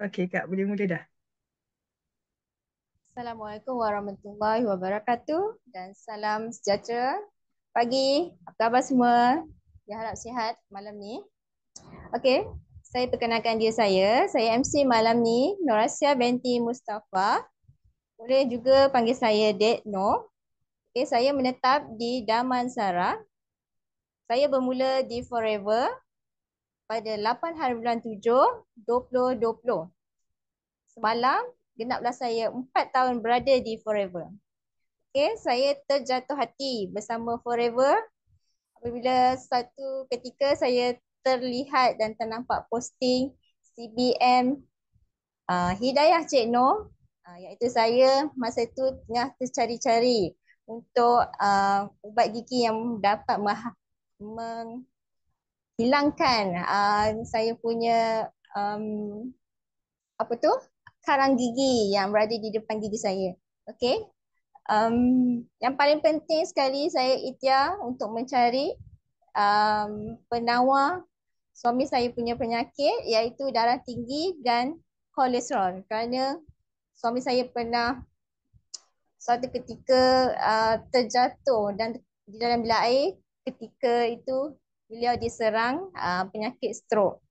Okey Kak, boleh mula dah. Assalamualaikum warahmatullahi wabarakatuh dan salam sejahtera. Pagi, apa khabar semua? Saya harap sihat malam ni. Okey, saya perkenalkan dia saya. Saya MC malam ni, Norasia binti Mustafa. Boleh juga panggil saya Dek No. Okey, saya menetap di Damansara. Saya bermula di Forever pada 8 hari bulan 7 2020. Semalam genaplah saya 4 tahun berada di Forever. Okay, saya terjatuh hati bersama Forever apabila satu ketika saya terlihat dan ternampak posting CBM uh, Hidayah Cik No uh, iaitu saya masa itu tengah tercari-cari untuk uh, ubat gigi yang dapat meng- hilangkan uh, saya punya um, apa tu karang gigi yang berada di depan gigi saya. Okay. Um, yang paling penting sekali saya itia untuk mencari um, penawar suami saya punya penyakit iaitu darah tinggi dan kolesterol kerana suami saya pernah suatu ketika uh, terjatuh dan di dalam bilik air ketika itu beliau diserang uh, penyakit strok.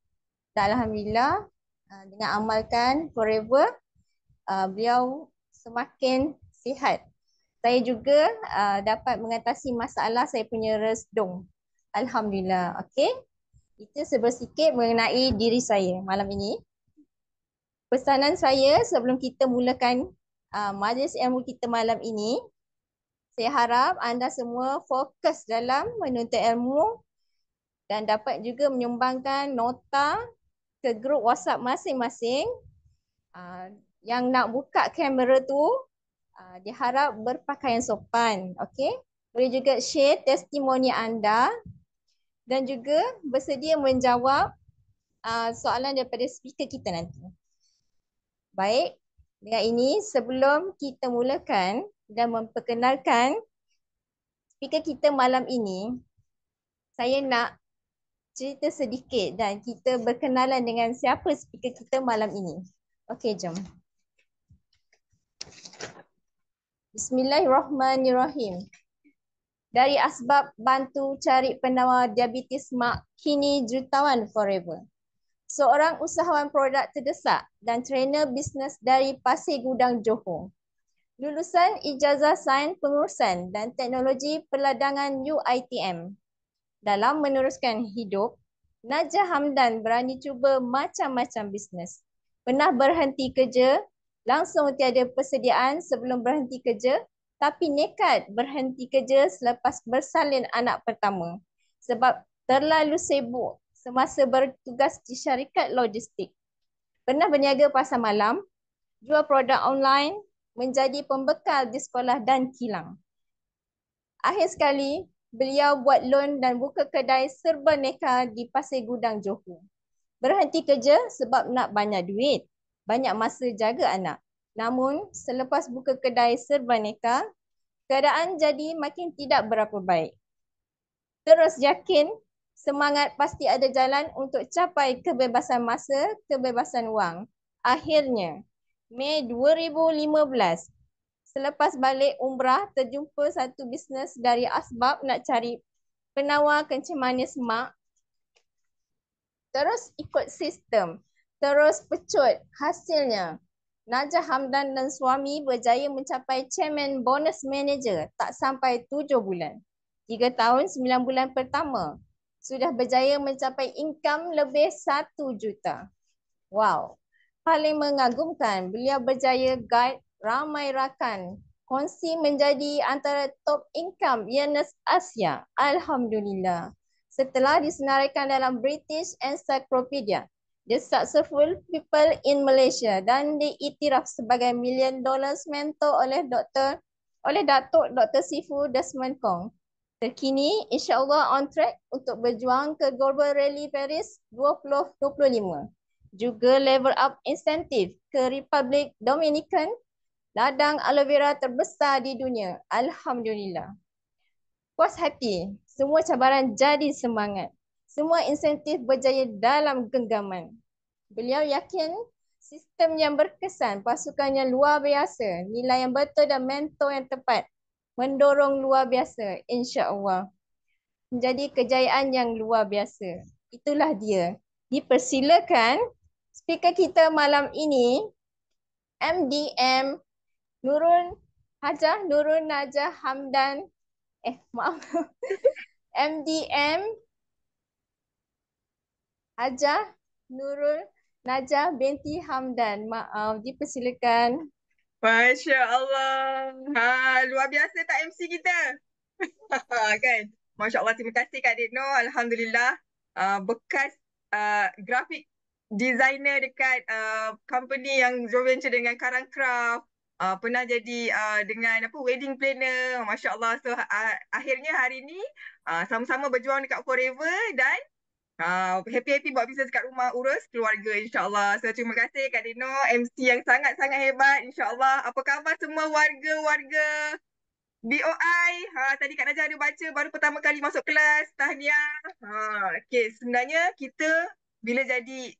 Dan Alhamdulillah uh, dengan amalkan forever uh, beliau semakin sihat. Saya juga uh, dapat mengatasi masalah saya punya resdung. Alhamdulillah. Okay. Itu sebersikit mengenai diri saya malam ini. Pesanan saya sebelum kita mulakan uh, majlis ilmu kita malam ini, saya harap anda semua fokus dalam menuntut ilmu dan dapat juga menyumbangkan nota ke grup WhatsApp masing-masing uh, yang nak buka kamera tu uh, diharap berpakaian sopan. Okay? Boleh juga share testimoni anda dan juga bersedia menjawab uh, soalan daripada speaker kita nanti. Baik, dengan ini sebelum kita mulakan dan memperkenalkan speaker kita malam ini, saya nak cerita sedikit dan kita berkenalan dengan siapa speaker kita malam ini. Okey, jom. Bismillahirrahmanirrahim. Dari asbab bantu cari penawar diabetes mak kini jutawan forever. Seorang usahawan produk terdesak dan trainer bisnes dari Pasir Gudang Johor. Lulusan Ijazah Sains Pengurusan dan Teknologi perladangan UITM dalam meneruskan hidup, Najah Hamdan berani cuba macam-macam bisnes. Pernah berhenti kerja, langsung tiada persediaan sebelum berhenti kerja, tapi nekat berhenti kerja selepas bersalin anak pertama sebab terlalu sibuk semasa bertugas di syarikat logistik. Pernah berniaga pasar malam, jual produk online, menjadi pembekal di sekolah dan kilang. Akhir sekali, beliau buat loan dan buka kedai serba neka di Pasir Gudang Johor. Berhenti kerja sebab nak banyak duit, banyak masa jaga anak. Namun selepas buka kedai serba neka, keadaan jadi makin tidak berapa baik. Terus yakin, semangat pasti ada jalan untuk capai kebebasan masa, kebebasan wang. Akhirnya, Mei 2015, selepas balik umrah terjumpa satu bisnes dari asbab nak cari penawar kencing manis mak. Terus ikut sistem. Terus pecut. Hasilnya, Najah Hamdan dan suami berjaya mencapai chairman bonus manager tak sampai tujuh bulan. Tiga tahun sembilan bulan pertama. Sudah berjaya mencapai income lebih satu juta. Wow. Paling mengagumkan, beliau berjaya guide ramai rakan kongsi menjadi antara top income Yenes Asia. Alhamdulillah. Setelah disenaraikan dalam British Encyclopedia, The Successful People in Malaysia dan diiktiraf sebagai Million Dollars Mentor oleh Dr. oleh Datuk Dr. Sifu Desmond Kong. Terkini, insyaAllah on track untuk berjuang ke Global Rally Paris 2025. Juga level up insentif ke Republik Dominikan ladang aloe vera terbesar di dunia. Alhamdulillah. Puas hati, semua cabaran jadi semangat. Semua insentif berjaya dalam genggaman. Beliau yakin sistem yang berkesan, pasukan yang luar biasa, nilai yang betul dan mentor yang tepat mendorong luar biasa insya-Allah. Menjadi kejayaan yang luar biasa. Itulah dia. Dipersilakan speaker kita malam ini MDM Nurun Hajah Nurun Najah Hamdan eh maaf MDM Hajah Nurul Najah binti Hamdan. Maaf, uh, dipersilakan. Masya Allah. Ha, luar biasa tak MC kita? kan? Masya Allah, terima kasih Kak Dino. Alhamdulillah. Uh, bekas uh, grafik designer dekat uh, company yang joint dengan Karang Craft uh, pernah jadi uh, dengan apa wedding planner masya-Allah so uh, akhirnya hari ni uh, sama-sama berjuang dekat forever dan uh, happy-happy buat bisnes dekat rumah urus keluarga insya-Allah so terima kasih Kak Dino MC yang sangat-sangat hebat insya-Allah apa khabar semua warga-warga BOI ha tadi Kak Najah ada baca baru pertama kali masuk kelas tahniah ha okey sebenarnya kita bila jadi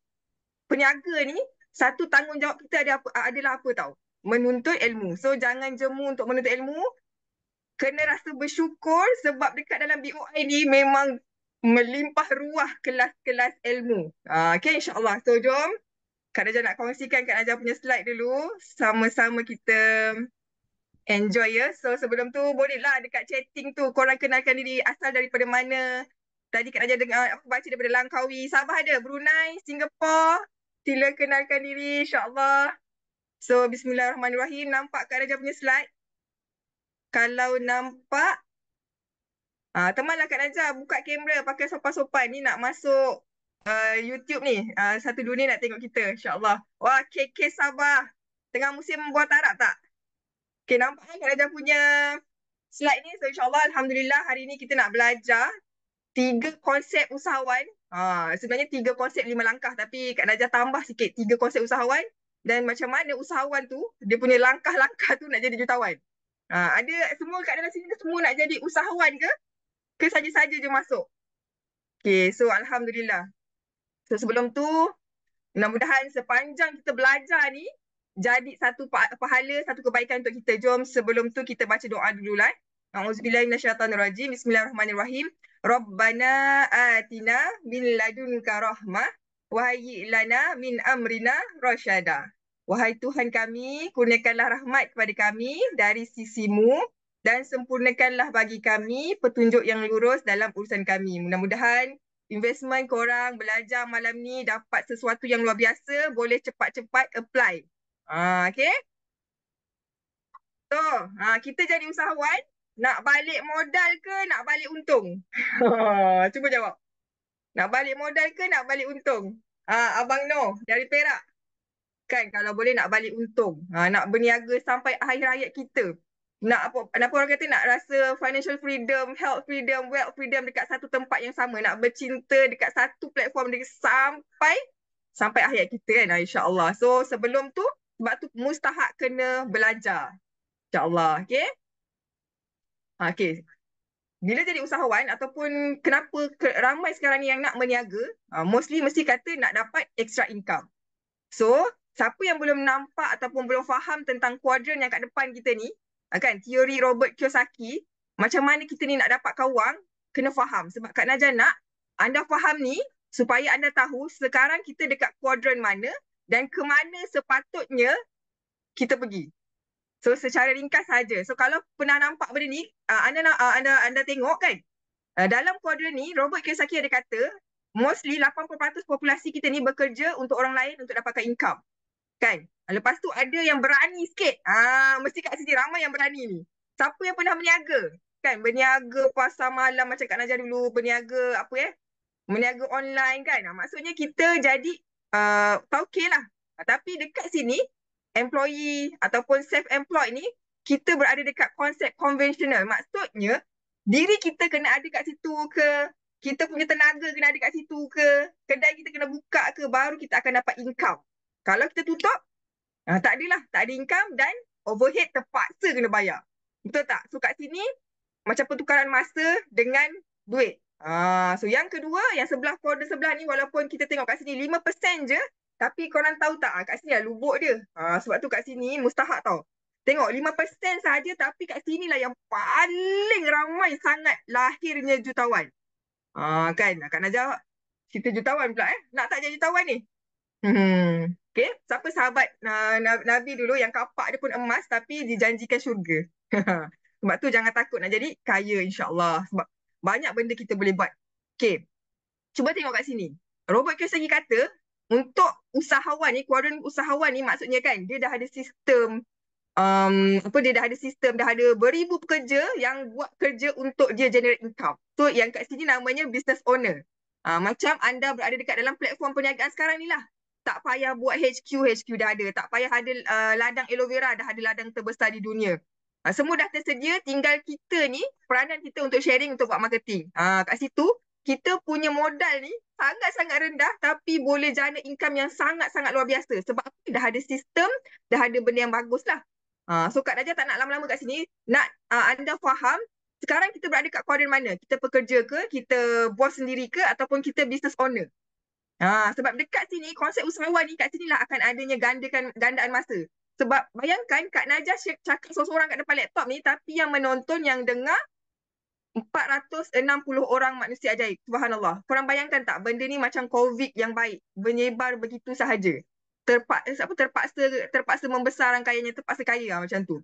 peniaga ni satu tanggungjawab kita ada apa adalah apa tau menuntut ilmu. So jangan jemu untuk menuntut ilmu. Kena rasa bersyukur sebab dekat dalam BOI ni memang melimpah ruah kelas-kelas ilmu. Ah, ha, okay, insyaAllah. So jom. Kak Najah nak kongsikan Kak Najah punya slide dulu. Sama-sama kita enjoy ya. So sebelum tu bolehlah dekat chatting tu korang kenalkan diri asal daripada mana. Tadi Kak Najah dengar aku baca daripada Langkawi. Sabah ada Brunei, Singapore, Sila kenalkan diri insyaAllah. So bismillahirrahmanirrahim nampak Kak Najah punya slide? Kalau nampak ah uh, temanlah Kak Najah buka kamera pakai sopan-sopan ni nak masuk uh, YouTube ni. Uh, satu dunia nak tengok kita insya-Allah. Wah KK Sabah tengah musim buah tarak tak? Okay nampak kan Kak punya slide ni? So insya-Allah alhamdulillah hari ni kita nak belajar tiga konsep usahawan. Ah uh, sebenarnya tiga konsep lima langkah tapi Kak Najah tambah sikit tiga konsep usahawan dan macam mana usahawan tu dia punya langkah-langkah tu nak jadi jutawan. Ha, ada semua kat dalam sini semua nak jadi usahawan ke? Ke saja-saja je masuk? Okay, so Alhamdulillah. So sebelum tu, mudah-mudahan sepanjang kita belajar ni, jadi satu pahala, satu kebaikan untuk kita. Jom sebelum tu kita baca doa dulu lah. Bismillahirrahmanirrahim. Rabbana atina min ladunka rahmah wahai lana min amrina rasyada. Wahai Tuhan kami, kurniakanlah rahmat kepada kami dari sisimu dan sempurnakanlah bagi kami petunjuk yang lurus dalam urusan kami. Mudah-mudahan investment korang belajar malam ni dapat sesuatu yang luar biasa, boleh cepat-cepat apply. Ah, okay? So, ah, kita jadi usahawan, nak balik modal ke nak balik untung? Cuba jawab. Nak balik modal ke nak balik untung? Ah, Abang No dari Perak. Kan kalau boleh nak balik untung. Ha, nak berniaga sampai akhir hayat kita. Nak apa, apa orang kata nak rasa financial freedom, health freedom, wealth freedom dekat satu tempat yang sama. Nak bercinta dekat satu platform dia sampai sampai akhir kita kan insyaAllah. So sebelum tu sebab tu mustahak kena belajar. InsyaAllah. Okay. Ah, okay bila jadi usahawan ataupun kenapa ramai sekarang ni yang nak meniaga uh, mostly mesti kata nak dapat extra income. So siapa yang belum nampak ataupun belum faham tentang kuadran yang kat depan kita ni ah, kan teori Robert Kiyosaki macam mana kita ni nak dapat kawang, kena faham sebab Kak Najah nak anda faham ni supaya anda tahu sekarang kita dekat kuadran mana dan ke mana sepatutnya kita pergi. So secara ringkas saja. So kalau pernah nampak benda ni, uh, anda uh, anda anda tengok kan? Uh, dalam kuadran ni Robert Kiyosaki ada kata mostly 80% populasi kita ni bekerja untuk orang lain untuk dapatkan income. Kan? Lepas tu ada yang berani sikit. Ah uh, mesti kat sini ramai yang berani ni. Siapa yang pernah berniaga? Kan? Berniaga pasar malam macam Kak Najah dulu, berniaga apa eh? Berniaga online kan? Uh, maksudnya kita jadi uh, tak okay lah. tapi dekat sini employee ataupun self-employed ni, kita berada dekat konsep konvensional. Maksudnya, diri kita kena ada kat situ ke, kita punya tenaga kena ada kat situ ke, kedai kita kena buka ke, baru kita akan dapat income. Kalau kita tutup, ha, tak adalah, tak ada income dan overhead terpaksa kena bayar. Betul tak? So kat sini, macam pertukaran masa dengan duit. Ah, so yang kedua, yang sebelah quarter sebelah ni walaupun kita tengok kat sini 5% je tapi korang tahu tak ah, kat sini lah lubuk dia. Ha, sebab tu kat sini mustahak tau. Tengok 5% saja tapi kat sini lah yang paling ramai sangat lahirnya jutawan. Ha, kan Kak Najah cerita jutawan pula eh. Nak tak jadi jutawan ni? Hmm. Okay. Siapa sahabat uh, Nabi dulu yang kapak dia pun emas tapi dijanjikan syurga. sebab tu jangan takut nak jadi kaya insyaAllah. Sebab banyak benda kita boleh buat. Okay. Cuba tengok kat sini. Robert Kiyosaki kata, untuk usahawan ni kuaran usahawan ni maksudnya kan dia dah ada sistem um, apa dia dah ada sistem dah ada beribu pekerja yang buat kerja untuk dia generate income so yang kat sini namanya business owner uh, macam anda berada dekat dalam platform perniagaan sekarang ni lah tak payah buat HQ HQ dah ada tak payah ada uh, ladang aloe vera dah ada ladang terbesar di dunia uh, semua dah tersedia tinggal kita ni peranan kita untuk sharing untuk buat marketing uh, kat situ kita punya modal ni sangat-sangat rendah tapi boleh jana income yang sangat-sangat luar biasa sebab dah ada sistem, dah ada benda yang bagus lah. Uh, so Kak Najah tak nak lama-lama kat sini, nak uh, anda faham sekarang kita berada kat kuadran mana? Kita pekerja ke? Kita bos sendiri ke? Ataupun kita business owner? Ha, sebab dekat sini, konsep usahawan ni kat sini lah akan adanya gandakan, gandaan masa. Sebab bayangkan Kak Najah cakap seorang kat depan laptop ni tapi yang menonton, yang dengar 460 orang manusia ajaib. Subhanallah. Korang bayangkan tak benda ni macam COVID yang baik. Menyebar begitu sahaja. Eh, terpaksa, apa, terpaksa, terpaksa membesar rangkaiannya. Terpaksa kaya lah macam tu.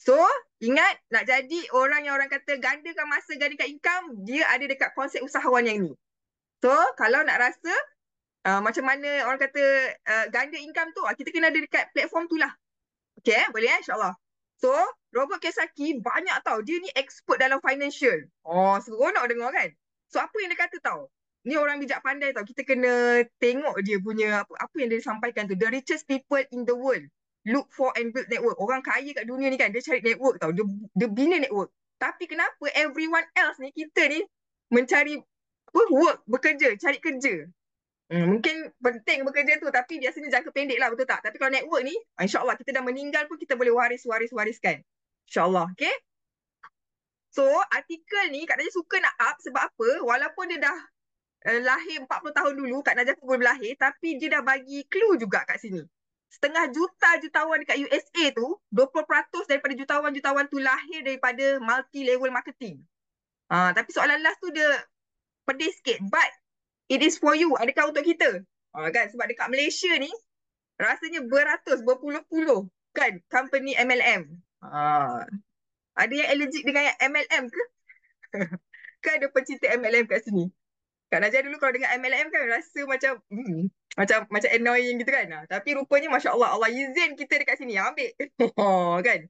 So, ingat nak jadi orang yang orang kata gandakan masa, gandakan income, dia ada dekat konsep usahawan yang ni. So, kalau nak rasa uh, macam mana orang kata uh, ganda income tu, ah, kita kena ada dekat platform tu lah. Okay, eh? boleh eh? InsyaAllah. So Robert Kiyosaki banyak tau. Dia ni expert dalam financial. Oh seronok dengar kan. So apa yang dia kata tau. Ni orang bijak pandai tau. Kita kena tengok dia punya apa, apa yang dia sampaikan tu. The richest people in the world. Look for and build network. Orang kaya kat dunia ni kan. Dia cari network tau. Dia, dia bina network. Tapi kenapa everyone else ni kita ni mencari work, bekerja, cari kerja. Hmm, mungkin penting bekerja tu tapi biasanya jangka pendek lah betul tak? Tapi kalau network ni, ah, Insya Allah kita dah meninggal pun kita boleh waris-waris-wariskan. Insya Allah, okay? So, artikel ni Kak Najah suka nak up sebab apa? Walaupun dia dah uh, lahir 40 tahun dulu, Kak Najah pun belum lahir, tapi dia dah bagi clue juga kat sini. Setengah juta jutawan dekat USA tu, 20% daripada jutawan-jutawan tu lahir daripada multi-level marketing. Uh, tapi soalan last tu dia pedih sikit. But it is for you. Adakah untuk kita? Oh, kan? Sebab dekat Malaysia ni, rasanya beratus, berpuluh-puluh kan company MLM. Ah, ha. ada yang allergic dengan yang MLM ke? kan ada pencinta MLM kat sini? Kak Najah dulu kalau dengan MLM kan rasa macam hmm, macam macam annoying gitu kan. Ha, tapi rupanya Masya Allah, Allah izin kita dekat sini yang ambil. kan?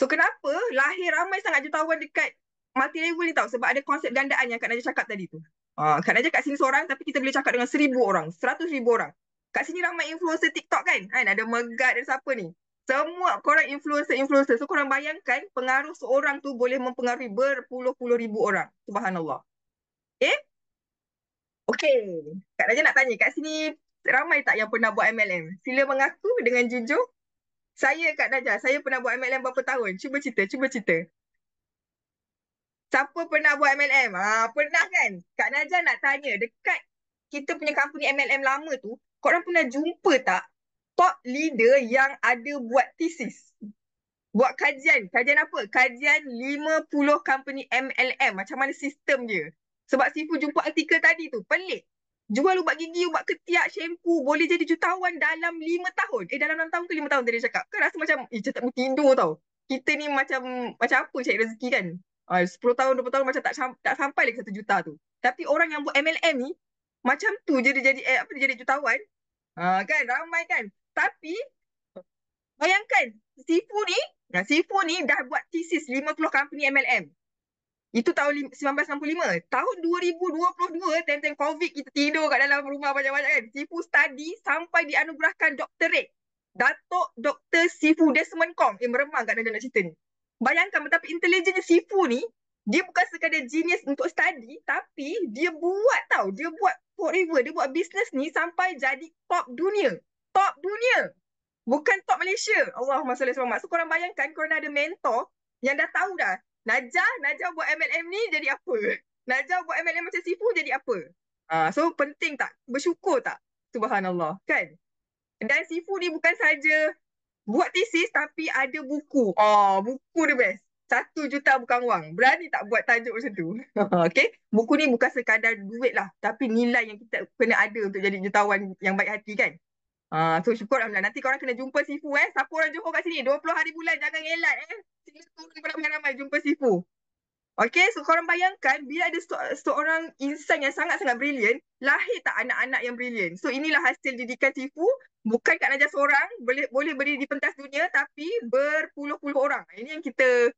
So kenapa lahir ramai sangat jutawan dekat multi level ni tau? Sebab ada konsep gandaan yang Kak Najah cakap tadi tu. Ah, kan aja kat sini seorang tapi kita boleh cakap dengan seribu orang, seratus ribu orang. Kat sini ramai influencer TikTok kan? kan? Ada Megat dan siapa ni? Semua korang influencer-influencer. So korang bayangkan pengaruh seorang tu boleh mempengaruhi berpuluh-puluh ribu orang. Subhanallah. Eh? Okay. Kak Najah nak tanya. Kat sini ramai tak yang pernah buat MLM? Sila mengaku dengan jujur. Saya Kak Najah. Saya pernah buat MLM berapa tahun? Cuba cerita. Cuba cerita siapa pernah buat MLM? Ha, ah, pernah kan? Kak Najah nak tanya, dekat kita punya company MLM lama tu, korang pernah jumpa tak top leader yang ada buat thesis? Buat kajian. Kajian apa? Kajian 50 company MLM. Macam mana sistem dia? Sebab Sifu jumpa artikel tadi tu, pelik. Jual ubat gigi, ubat ketiak, shampoo boleh jadi jutawan dalam 5 tahun. Eh dalam 6 tahun ke 5 tahun tadi dia cakap. Kan rasa macam, eh cakap tidur tau. Kita ni macam macam apa cari rezeki kan? Ah, uh, 10 tahun, 20 tahun macam tak, tak sampai lagi 1 juta tu. Tapi orang yang buat MLM ni, macam tu je dia jadi, eh, apa dia jadi jutawan. Uh, kan, ramai kan. Tapi, bayangkan, Sifu ni, Sifu ni dah buat thesis 50 company MLM. Itu tahun 1965. Tahun 2022, tentang COVID kita tidur kat dalam rumah banyak-banyak kan. Sifu study sampai dianugerahkan doktorate. Datuk Dr. Sifu Desmond Kong. Eh, meremang kat dalam nak cerita ni. Bayangkan betapa intelligence Sifu ni, dia bukan sekadar genius untuk study, tapi dia buat tau, dia buat forever, dia buat bisnes ni sampai jadi top dunia. Top dunia. Bukan top Malaysia. Allahumma salli salam. So korang bayangkan korang ada mentor yang dah tahu dah. Najah, Najah buat MLM ni jadi apa? Najah buat MLM macam Sifu jadi apa? Uh, so penting tak? Bersyukur tak? Subhanallah. Kan? Dan Sifu ni bukan saja Buat thesis tapi ada buku. Oh, buku dia best. Satu juta bukan wang. Berani tak buat tajuk macam tu? okay. Buku ni bukan sekadar duit lah. Tapi nilai yang kita kena ada untuk jadi jutawan yang baik hati kan? Uh, so syukur Alhamdulillah. Nanti korang kena jumpa Sifu eh. Siapa orang Johor kat sini? 20 hari bulan jangan elak eh. Sini turun daripada ramai-ramai jumpa Sifu. Okay. So korang bayangkan bila ada so- seorang insan yang sangat-sangat brilliant. Lahir tak anak-anak yang brilliant? So inilah hasil didikan Sifu bukan Kak Najah seorang boleh boleh beri di pentas dunia tapi berpuluh-puluh orang. Ini yang kita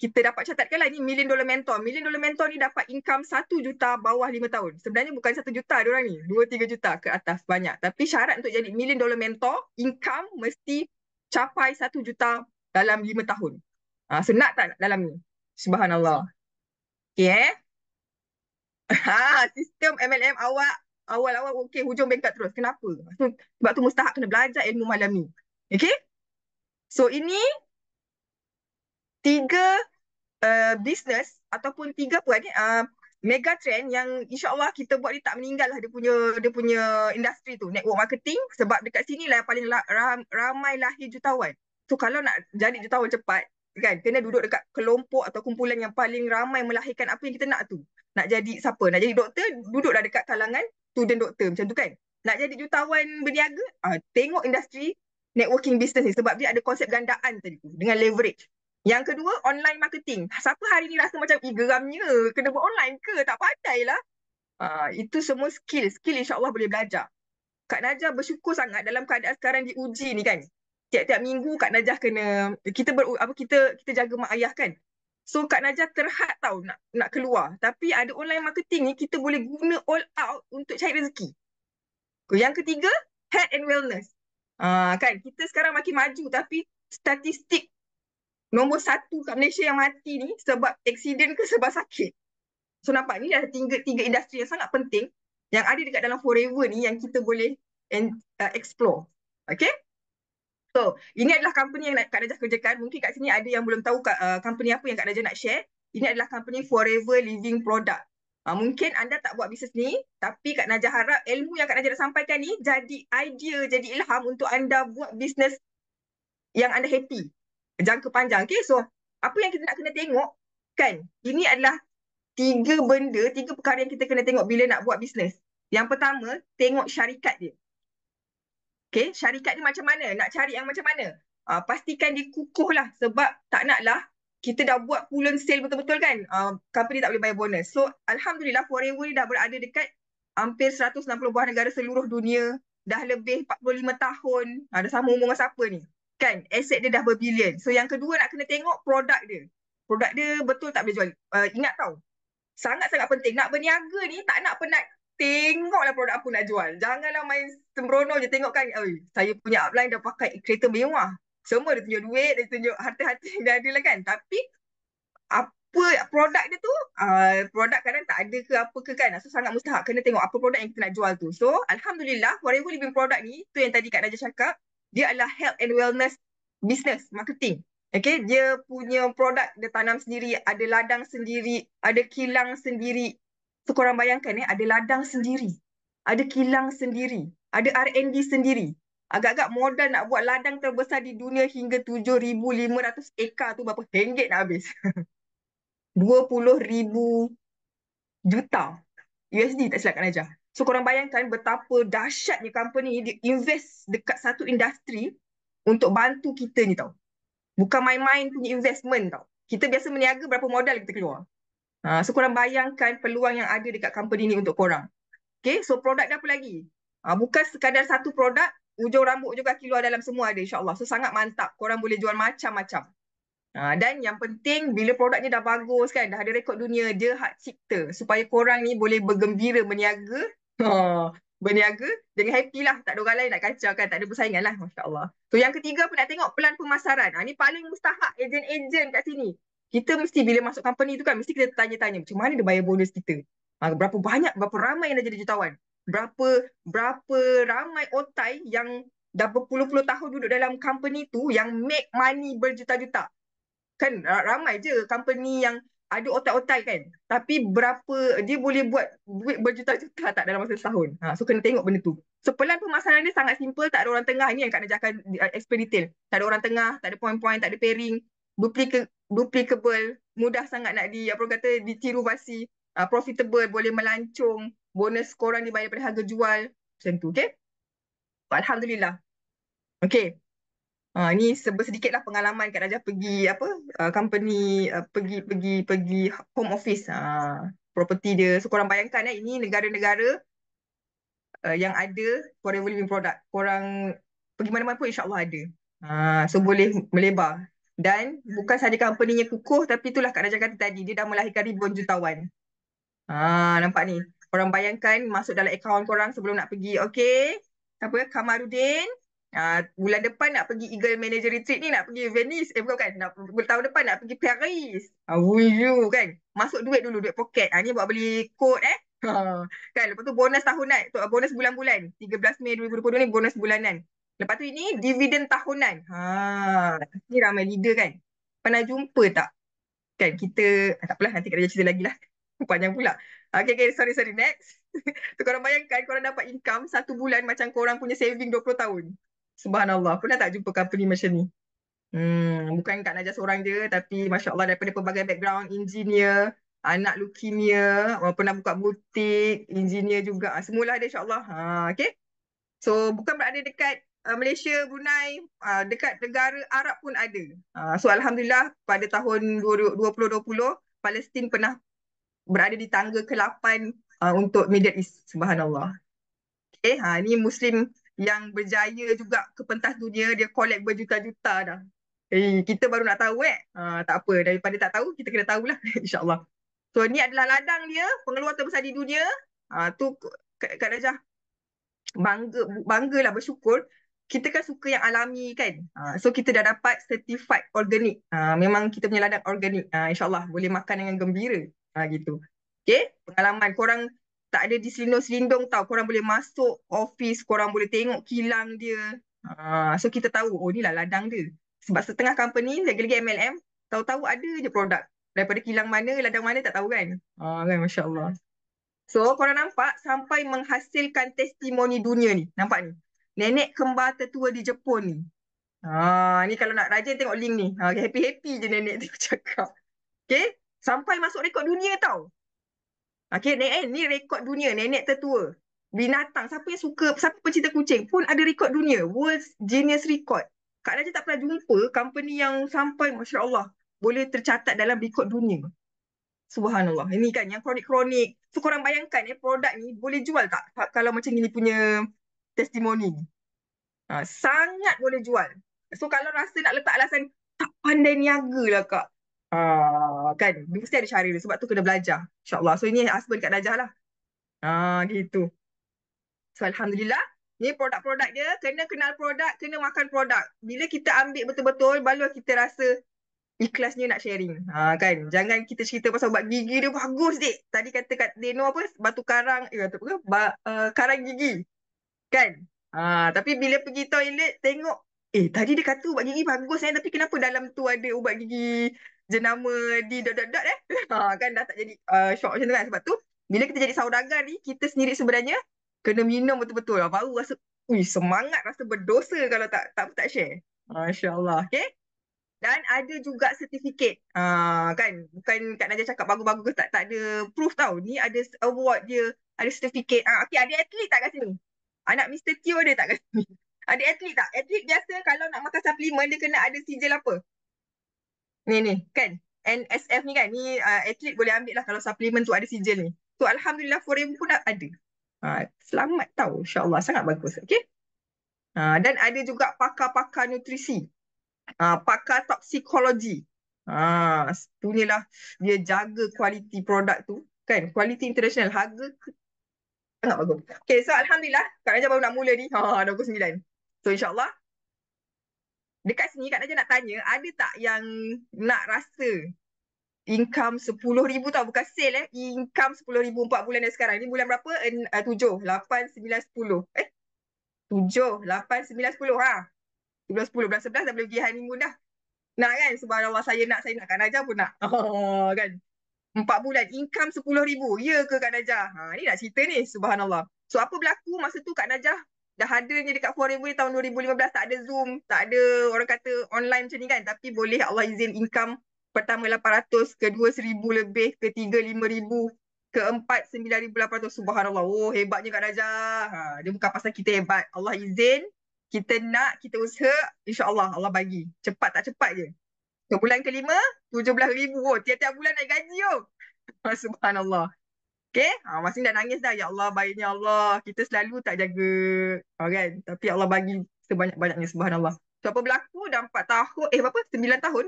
kita dapat catatkanlah ini million dollar mentor. Million dollar mentor ni dapat income satu juta bawah lima tahun. Sebenarnya bukan satu juta orang ni. Dua, tiga juta ke atas banyak. Tapi syarat untuk jadi million dollar mentor, income mesti capai satu juta dalam lima tahun. Ha, ah, senak tak dalam ni? Subhanallah. Okay eh? Ha, sistem MLM awak awal-awal okey hujung bengkak terus. Kenapa? Sebab tu mustahak kena belajar ilmu malam ni. Okey? So ini tiga uh, business ataupun tiga apa ni? Uh, mega trend yang insya Allah kita buat dia tak meninggal lah dia punya, dia punya industri tu. Network marketing sebab dekat sini lah yang paling la- ramai lahir jutawan. So kalau nak jadi jutawan cepat kan kena duduk dekat kelompok atau kumpulan yang paling ramai melahirkan apa yang kita nak tu. Nak jadi siapa? Nak jadi doktor duduklah dekat kalangan student doktor macam tu kan nak jadi jutawan berniaga uh, tengok industri networking business ni sebab dia ada konsep gandaan tadi tu dengan leverage yang kedua online marketing siapa hari ni rasa macam eh geramnya kena buat online ke tak pandai lah uh, ah, itu semua skill skill insyaAllah boleh belajar Kak Najah bersyukur sangat dalam keadaan sekarang diuji ni kan tiap-tiap minggu Kak Najah kena kita ber, apa kita kita jaga mak ayah kan So Kak Najah terhad tau nak nak keluar. Tapi ada online marketing ni kita boleh guna all out untuk cari rezeki. Yang ketiga, health and wellness. Uh, kan kita sekarang makin maju tapi statistik nombor satu kat Malaysia yang mati ni sebab accident ke sebab sakit. So nampak ni ada tiga, tiga industri yang sangat penting yang ada dekat dalam forever ni yang kita boleh and, uh, explore. Okay? So, ini adalah company yang Kak Najah kerjakan. Mungkin kat sini ada yang belum tahu uh, company apa yang Kak Najah nak share. Ini adalah company Forever Living Product. Uh, mungkin anda tak buat bisnes ni, tapi Kak Najah harap ilmu yang Kak Najah dah sampaikan ni jadi idea, jadi ilham untuk anda buat bisnes yang anda happy. Jangka panjang. Okay, so apa yang kita nak kena tengok kan, ini adalah tiga benda, tiga perkara yang kita kena tengok bila nak buat bisnes. Yang pertama, tengok syarikat dia. Okay, syarikat ni macam mana? Nak cari yang macam mana? Uh, pastikan dia lah sebab tak nak lah kita dah buat pulun sale betul-betul kan uh, company tak boleh bayar bonus. So Alhamdulillah Forever ni dah berada dekat hampir 160 buah negara seluruh dunia dah lebih 45 tahun ada ah, uh, sama umur dengan siapa ni kan aset dia dah berbilion. So yang kedua nak kena tengok produk dia. Produk dia betul tak boleh jual. Uh, ingat tau sangat-sangat penting. Nak berniaga ni tak nak penat tengoklah produk aku nak jual. Janganlah main sembrono je tengokkan, oi, saya punya upline dah pakai kereta mewah. Semua dia tunjuk duit, dia tunjuk harta-harta yang dia ada lah kan. Tapi apa produk dia tu, uh, produk kadang tak ada ke apa ke kan. So sangat mustahak kena tengok apa produk yang kita nak jual tu. So Alhamdulillah, whatever living product ni, tu yang tadi Kak Najah cakap, dia adalah health and wellness business marketing. Okay, dia punya produk dia tanam sendiri, ada ladang sendiri, ada kilang sendiri, So korang bayangkan eh, ada ladang sendiri, ada kilang sendiri, ada R&D sendiri. Agak-agak modal nak buat ladang terbesar di dunia hingga 7,500 ekar tu berapa ringgit nak habis. 20,000 juta USD tak silapkan aja. So korang bayangkan betapa dahsyatnya company dia invest dekat satu industri untuk bantu kita ni tau. Bukan main-main punya investment tau. Kita biasa meniaga berapa modal kita keluar. Ha, so korang bayangkan peluang yang ada dekat company ni untuk korang. Okay, so produk dia apa lagi? Ha, bukan sekadar satu produk, ujung rambut, ujung kaki luar dalam semua ada insyaAllah. So sangat mantap, korang boleh jual macam-macam. Ha, dan yang penting bila produknya dah bagus kan, dah ada rekod dunia, dia hak cipta. Supaya korang ni boleh bergembira berniaga. berniaga dengan happy lah. Tak ada orang lain nak kacau kan. Tak ada persaingan lah. Masya Allah. So yang ketiga pun nak tengok pelan pemasaran. Ha, ni paling mustahak agent-agent kat sini kita mesti bila masuk company tu kan mesti kita tanya-tanya macam mana dia bayar bonus kita ha, berapa banyak berapa ramai yang dah jadi jutawan berapa berapa ramai otai yang dah berpuluh-puluh tahun duduk dalam company tu yang make money berjuta-juta kan ramai je company yang ada otai-otai kan tapi berapa dia boleh buat duit berjuta-juta tak dalam masa setahun ha, so kena tengok benda tu so pelan pemasaran ni sangat simple tak ada orang tengah ni yang Kak Najah akan eh, explain detail tak ada orang tengah tak ada point-point tak ada pairing duplicate duplicable, mudah sangat nak di apa kata ditiru pasti uh, ah, profitable, boleh melancung, bonus korang dibayar pada harga jual macam tu, okey? Alhamdulillah. Okey. Ha, ah, ini sedikitlah pengalaman Kak Najah pergi apa uh, company uh, pergi pergi pergi home office ha, property dia. So korang bayangkan eh, ini negara-negara uh, yang ada forever living product. Korang pergi mana-mana pun insyaAllah ada. Ha, so boleh melebar. Dan bukan sahaja company-nya kukuh tapi itulah Kak Raja kata tadi dia dah melahirkan ribuan jutawan. Ah, nampak ni. orang bayangkan masuk dalam akaun korang sebelum nak pergi. Okay. Siapa ya? Kamarudin. Ha, bulan depan nak pergi Eagle Manager Retreat ni nak pergi Venice. Eh bukan kan? Nak, tahun depan nak pergi Paris. Ha, you kan. Masuk duit dulu. Duit poket. Ha, ni buat beli kod eh. Ha, kan lepas tu bonus tahunan. Bonus bulan-bulan. 13 Mei 2022 ni bonus bulanan. Lepas tu ini dividen tahunan. Ha, ni ramai leader kan. Pernah jumpa tak? Kan kita, ah, tak apalah nanti kita cerita lagi lah. Panjang pula. Okay, okay, sorry, sorry. Next. tu korang bayangkan korang dapat income satu bulan macam korang punya saving 20 tahun. Subhanallah. Pernah tak jumpa company macam ni? Hmm, bukan Kak Najah seorang je tapi Masya Allah daripada pelbagai background engineer, anak leukemia, pernah buka butik, engineer juga. Ah, Semualah dia insyaAllah. Ha, okay. So bukan berada dekat uh, Malaysia, Brunei, uh, dekat negara Arab pun ada. Uh, so alhamdulillah pada tahun 2020 Palestin pernah berada di tangga ke-8 uh, untuk Middle East. Subhanallah. Okay, ha uh, ni Muslim yang berjaya juga ke pentas dunia dia collect berjuta-juta dah. Eh, kita baru nak tahu eh. Ha, tak apa, daripada tak tahu, kita kena tahulah insyaAllah. So ni adalah ladang dia, pengeluar terbesar di dunia. Ha, tu Kak Najah bangga, bangga lah bersyukur kita kan suka yang alami kan. Uh, so kita dah dapat certified organic. Uh, memang kita punya ladang organik. Uh, ha, InsyaAllah boleh makan dengan gembira. Uh, gitu. Okay. Pengalaman korang tak ada di selindung-selindung tau. Korang boleh masuk office. Korang boleh tengok kilang dia. Uh, so kita tahu oh ni lah ladang dia. Sebab setengah company lagi-lagi MLM. Tahu-tahu ada je produk. Daripada kilang mana, ladang mana tak tahu kan. Uh, kan Masya So korang nampak sampai menghasilkan testimoni dunia ni. Nampak ni? nenek kembar tertua di Jepun ni. Ha, ni kalau nak rajin tengok link ni. Ha, ah, happy-happy je nenek tu cakap. Okay? Sampai masuk rekod dunia tau. Okay, ni, eh, ni rekod dunia, nenek tertua. Binatang, siapa yang suka, siapa pencinta kucing pun ada rekod dunia. World's Genius Record. Kak Raja tak pernah jumpa company yang sampai, Masya Allah, boleh tercatat dalam rekod dunia. Subhanallah. Ini kan yang kronik-kronik. So korang bayangkan eh, produk ni boleh jual tak? Kalau macam ni punya testimoni. Ha, sangat boleh jual. So kalau rasa nak letak alasan tak pandai niaga lah kak. Uh, kan dia mesti ada cara dia sebab tu kena belajar insyaallah so ini husband kat Najah lah ah gitu so alhamdulillah ni produk-produk dia kena kenal produk kena makan produk bila kita ambil betul-betul baru kita rasa ikhlasnya nak sharing ah kan jangan kita cerita pasal ubat gigi dia bagus dik tadi kata kat Deno apa batu karang eh batu apa ba, uh, karang gigi Kan? Ha, tapi bila pergi toilet tengok Eh tadi dia kata ubat gigi bagus eh Tapi kenapa dalam tu ada ubat gigi jenama di dot dot dot eh ha, Kan dah tak jadi uh, shock macam tu kan Sebab tu bila kita jadi saudagar ni Kita sendiri sebenarnya kena minum betul-betul lah Baru rasa ui, semangat rasa berdosa kalau tak tak tak share Masya Allah okay dan ada juga sertifikat uh, kan bukan Kak Najah cakap bagus-bagus tak tak ada proof tau ni ada award dia ada sertifikat ah okay ada atlet tak kat sini Anak Mr. Tio ada tak kat sini? Ada atlet tak? Atlet biasa kalau nak makan suplemen dia kena ada sijil apa? Ni ni kan? NSF ni kan? Ni uh, atlet boleh ambil lah kalau suplemen tu ada sijil ni. So Alhamdulillah forum pun dah ada. Uh, selamat tau insyaAllah. Sangat bagus. Okay? Uh, ha, dan ada juga pakar-pakar nutrisi. Uh, pakar toksikologi. Ah, uh, punyalah dia jaga kualiti produk tu kan kualiti international harga tak ah, bagus. Okay, so Alhamdulillah, Kak Najah baru nak mula ni. Ha, 29. Ha, so, insyaAllah. Dekat sini, Kak Najah nak tanya, ada tak yang nak rasa income RM10,000 tau? Bukan sale eh. Income RM10,000 4 bulan dari sekarang. Ni bulan berapa? En, uh, 7, 8, 9, 10. Eh? 7, 8, 9, 10. 10, 10, 11, 11 dah boleh pergi honeymoon dah. Nak kan? Sebab Allah saya nak, saya nak Kak Najah pun nak. Ha, kan? Empat bulan income sepuluh ribu, Ya ke Kak Najah? Ha, ni nak cerita ni. Subhanallah. So apa berlaku masa tu Kak Najah dah ada ni dekat Forever ni tahun 2015 tak ada Zoom, tak ada orang kata online macam ni kan. Tapi boleh Allah izin income pertama lapan ratus, kedua seribu lebih, ketiga lima ribu, keempat sembilan ribu lapan ratus, Subhanallah. Oh hebatnya Kak Najah. Ha, dia bukan pasal kita hebat. Allah izin kita nak, kita usaha, insyaAllah Allah bagi. Cepat tak cepat je ke bulan kelima, tujuh belas ribu. Oh, tiap-tiap bulan naik gaji Oh. Subhanallah. Okay? Ha, masih dah nangis dah. Ya Allah, baiknya Allah. Kita selalu tak jaga. Ha, kan? Tapi Allah bagi sebanyak-banyaknya. Subhanallah. So, apa berlaku? Dah empat tahun. Eh, apa? Sembilan tahun.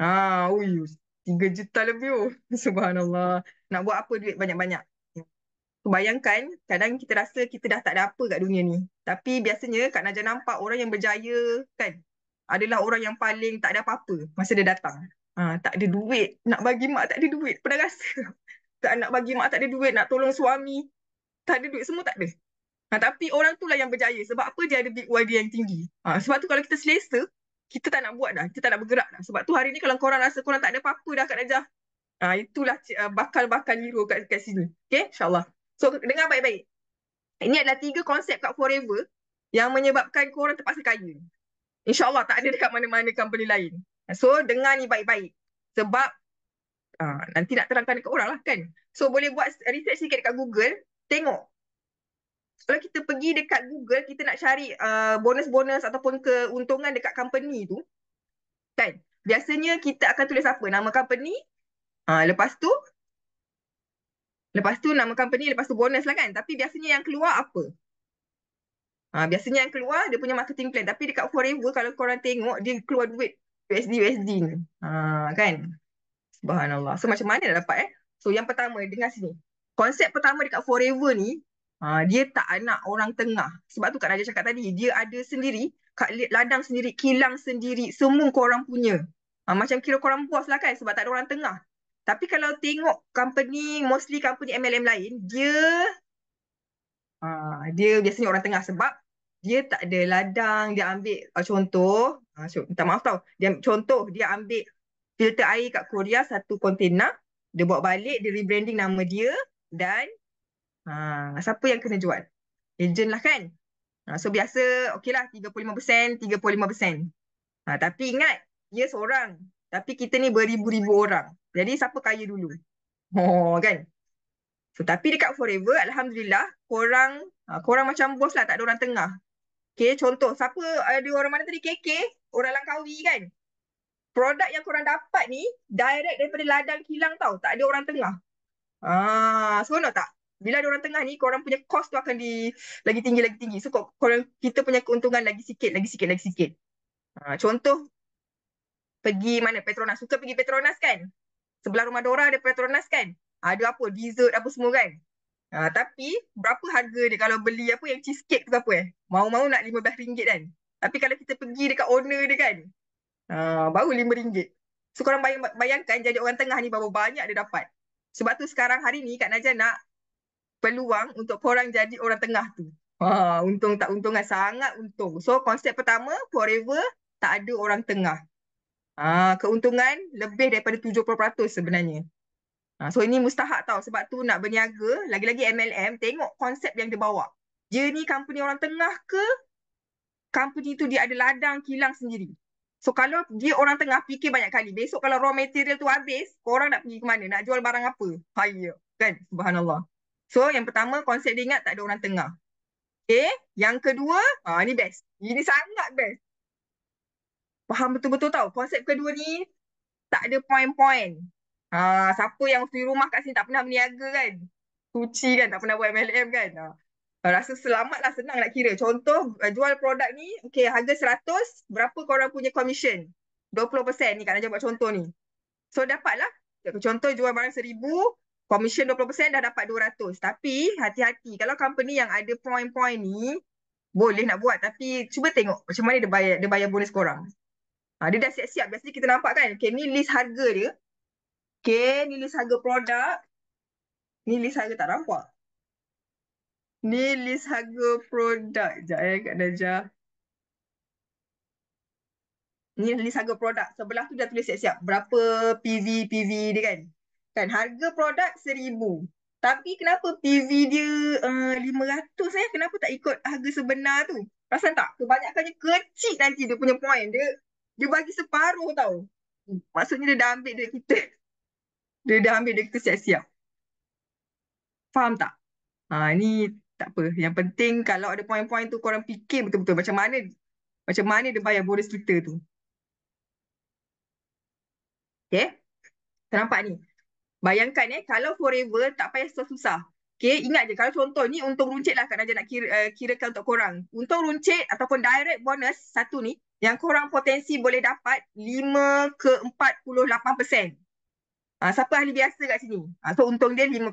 Ha, ui. Tiga juta lebih. Oh. Subhanallah. Nak buat apa duit banyak-banyak? So, bayangkan, kadang kita rasa kita dah tak ada apa kat dunia ni. Tapi biasanya Kak Najah nampak orang yang berjaya, kan? adalah orang yang paling tak ada apa-apa masa dia datang. Ha, tak ada duit, nak bagi mak tak ada duit. Pernah rasa? Tak nak bagi mak tak ada duit, nak tolong suami. Tak ada duit, semua tak ada. Ha, tapi orang tu lah yang berjaya. Sebab apa dia ada big idea yang tinggi? Ha, sebab tu kalau kita selesa, kita tak nak buat dah. Kita tak nak bergerak dah. Sebab tu hari ni kalau korang rasa korang tak ada apa-apa dah kat Najah. Ha, itulah uh, bakal-bakal hero kat, kat sini. Okay, insyaAllah. So, dengar baik-baik. Ini adalah tiga konsep kat Forever yang menyebabkan korang terpaksa kaya. InsyaAllah tak ada dekat mana-mana company lain. So dengar ni baik-baik. Sebab uh, nanti nak terangkan dekat orang lah kan. So boleh buat research sikit dekat Google. Tengok. Kalau kita pergi dekat Google, kita nak cari uh, bonus-bonus ataupun keuntungan dekat company tu. Kan? Biasanya kita akan tulis apa? Nama company. Uh, lepas tu. Lepas tu nama company, lepas tu bonus lah kan. Tapi biasanya yang keluar apa? Ha, biasanya yang keluar dia punya marketing plan. Tapi dekat Forever kalau korang tengok dia keluar duit USD-USD ni. Ha, kan? Subhanallah. So macam mana dah dapat eh? So yang pertama dengar sini. Konsep pertama dekat Forever ni ha, dia tak nak orang tengah. Sebab tu Kak Najib cakap tadi dia ada sendiri kat ladang sendiri, kilang sendiri semua korang punya. Ha, macam kira korang puas lah kan sebab tak ada orang tengah. Tapi kalau tengok company, mostly company MLM lain, dia Ha, dia biasanya orang tengah sebab dia tak ada ladang dia ambil uh, contoh ha, so, minta maaf tau dia contoh dia ambil filter air kat Korea satu kontena dia bawa balik dia rebranding nama dia dan ha, siapa yang kena jual agent lah kan ha, so biasa okeylah 35% 35% ha, tapi ingat dia seorang tapi kita ni beribu-ribu orang jadi siapa kaya dulu oh kan so tapi dekat forever alhamdulillah korang uh, korang macam bos lah tak ada orang tengah. Okay contoh siapa ada orang mana tadi KK orang Langkawi kan. Produk yang korang dapat ni direct daripada ladang kilang tau tak ada orang tengah. Ah, seronok tak? Bila ada orang tengah ni korang punya cost tu akan di lagi tinggi lagi tinggi. So korang kita punya keuntungan lagi sikit lagi sikit lagi sikit. Ha, contoh pergi mana Petronas. Suka pergi Petronas kan? Sebelah rumah Dora ada Petronas kan? Ada apa? Dessert apa semua kan? Ah tapi berapa harga dia kalau beli apa yang cheesecake tu apa eh? Mau-mau nak RM15 kan. Tapi kalau kita pergi dekat owner dia kan. Ah uh, baru RM5. So korang bayang, bayangkan jadi orang tengah ni berapa banyak dia dapat. Sebab tu sekarang hari ni Kak Najah nak peluang untuk korang jadi orang tengah tu. Ha, untung tak untung kan? Sangat untung. So konsep pertama, forever tak ada orang tengah. Ha, keuntungan lebih daripada 70% sebenarnya. Ha, so ini mustahak tau sebab tu nak berniaga lagi-lagi MLM tengok konsep yang dia bawa. Dia ni company orang tengah ke company tu dia ada ladang kilang sendiri. So kalau dia orang tengah fikir banyak kali besok kalau raw material tu habis korang nak pergi ke mana nak jual barang apa. Haiya kan subhanallah. So yang pertama konsep dia ingat tak ada orang tengah. Okay eh, yang kedua ha, ni best. Ini sangat best. Faham betul-betul tau konsep kedua ni tak ada poin-poin. Ah, siapa yang di rumah kat sini tak pernah meniaga kan? Suci kan, tak pernah buat MLM kan? Ah, rasa selamat lah, senang nak kira. Contoh, eh, jual produk ni, okay, harga 100, berapa korang punya komisen? 20% ni, Kak Najwa buat contoh ni. So, dapat lah Contoh, jual barang 1000, komisen 20% dah dapat 200. Tapi, hati-hati. Kalau company yang ada point-point ni, boleh nak buat. Tapi, cuba tengok macam mana dia bayar, dia bayar bonus korang. Ha, dia dah siap-siap. Biasanya kita nampak kan, okay, ni list harga dia. Okay, ni harga produk. Ni harga tak nampak. Ni harga produk. Sekejap ya, eh, Kak Naja. Ni list harga produk. Sebelah tu dah tulis siap-siap. Berapa PV, PV dia kan. Kan, harga produk seribu. Tapi kenapa PV dia eh, lima 500 uh, eh? Kenapa tak ikut harga sebenar tu? Rasa tak? Kebanyakannya kecil nanti dia punya point. Dia dia bagi separuh tau. Maksudnya dia dah ambil dari kita. Dia dah ambil dia tu siap-siap. Faham tak? Ha, ini tak apa. Yang penting kalau ada poin-poin tu korang fikir betul-betul macam mana macam mana dia bayar bonus kita tu. Okay. Ternampak ni. Bayangkan eh kalau forever tak payah susah-susah. Okay, ingat je kalau contoh ni untung runcit lah kan aja nak kira, uh, kirakan untuk korang. Untung runcit ataupun direct bonus satu ni yang korang potensi boleh dapat 5 ke 48 persen. Ah, siapa ahli biasa kat sini? Ah, so untung dia 5%.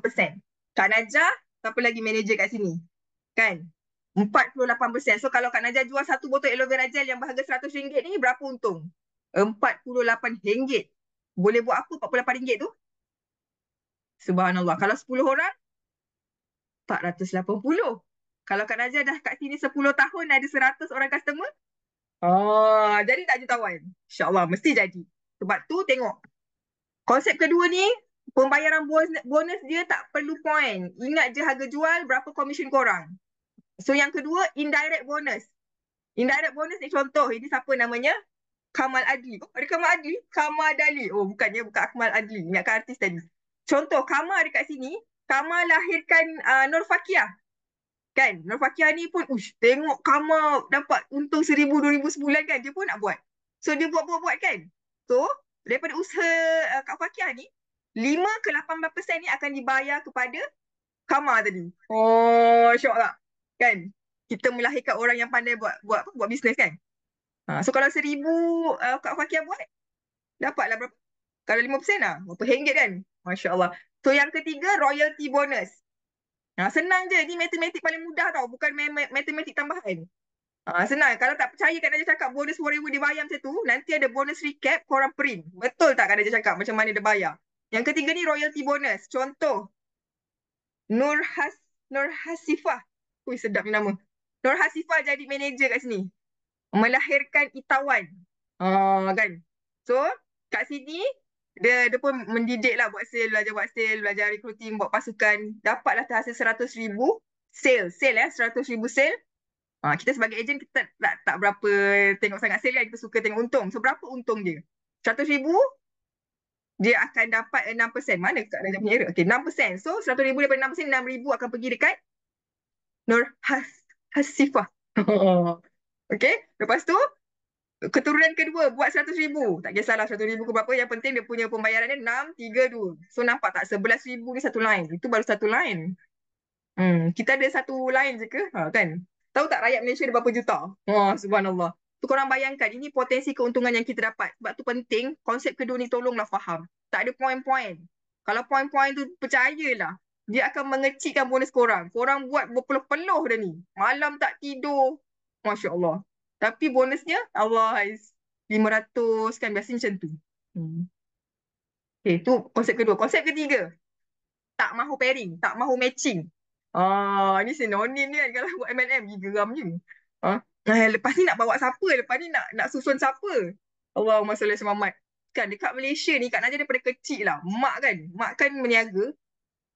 Kak Najah, siapa lagi manager kat sini? Kan? 48%. So kalau Kak Najah jual satu botol aloe vera gel yang berharga RM100 ni, berapa untung? RM48. Boleh buat apa RM48 tu? Subhanallah. Kalau 10 orang, 480. Kalau Kak Najah dah kat sini 10 tahun, ada 100 orang customer. Oh, jadi tak jutawan. InsyaAllah, mesti jadi. Sebab tu tengok Konsep kedua ni, pembayaran bonus, bonus dia tak perlu point Ingat je harga jual, berapa komisen korang. So yang kedua, indirect bonus. Indirect bonus ni contoh, ini siapa namanya? Kamal Adli. Oh, ada Kamal Adli? Kamal Adli. Oh, bukannya bukan Akmal Adli. Ingatkan artis tadi. Contoh, Kamal kat sini, Kamal lahirkan uh, Nur Fakiah. Kan? Nur Fakiah ni pun, ush, tengok Kamal dapat untung seribu, dua ribu sebulan kan? Dia pun nak buat. So, dia buat-buat-buat kan? So, daripada usaha uh, Kak Fakia ni 5 ke 18% ni akan dibayar kepada Kama tadi. Oh, syok tak? Kan? Kita melahirkan orang yang pandai buat buat apa? Buat bisnes kan? Ha, so kalau seribu uh, Kak Fakia buat, dapatlah berapa? Kalau 5% lah, berapa ringgit kan? Masya Allah. So yang ketiga, royalty bonus. Ha, senang je, ni matematik paling mudah tau. Bukan matematik tambahan. Ah, senang. Kalau tak percaya kan Najah cakap bonus whatever dia bayar macam tu, nanti ada bonus recap, korang print. Betul tak Kan Najah cakap macam mana dia bayar? Yang ketiga ni royalty bonus. Contoh, Nur, Has, Nur Hasifah. Ui, sedap ni nama. Nur Hasifah jadi manager kat sini. Melahirkan Itawan. Ah, kan? So, kat sini, dia, dia pun mendidik lah buat sale, belajar buat sale, belajar recruiting, buat pasukan. Dapatlah terhasil 100 ribu sale. Sale eh, 100 ribu sale. Ha, kita sebagai agent kita tak, tak, tak berapa tengok sangat sale kan. Kita suka tengok untung. So berapa untung dia? RM100,000 dia akan dapat 6%. Mana kat dalam punya error? Okay, 6%. So RM100,000 daripada 6%, RM6,000 akan pergi dekat Nur Has Hasifah. okay, lepas tu keturunan kedua buat RM100,000. Tak kisahlah RM100,000 ke berapa. Yang penting dia punya pembayaran dia 6,32. So nampak tak RM11,000 ni satu line. Itu baru satu line. Hmm, kita ada satu line je ke? Ha, kan? Tahu tak rakyat Malaysia ada berapa juta? Oh, subhanallah. Tu korang bayangkan, ini potensi keuntungan yang kita dapat. Sebab tu penting, konsep kedua ni tolonglah faham. Tak ada poin-poin. Kalau poin-poin tu percayalah, dia akan mengecikkan bonus korang. Korang buat berpeluh-peluh dah ni. Malam tak tidur. Masya Allah. Tapi bonusnya, Allah Aziz. 500 kan biasanya macam tu. Hmm. Okay, tu konsep kedua. Konsep ketiga. Tak mahu pairing. Tak mahu matching. Ah, ni sinonim ni kan kalau buat MLM pergi geram je. Ah, lepas ni nak bawa siapa? Lepas ni nak nak susun siapa? Allah Umar Salih Semamat. Kan dekat Malaysia ni Kak Najah daripada kecil lah. Mak kan, mak kan meniaga.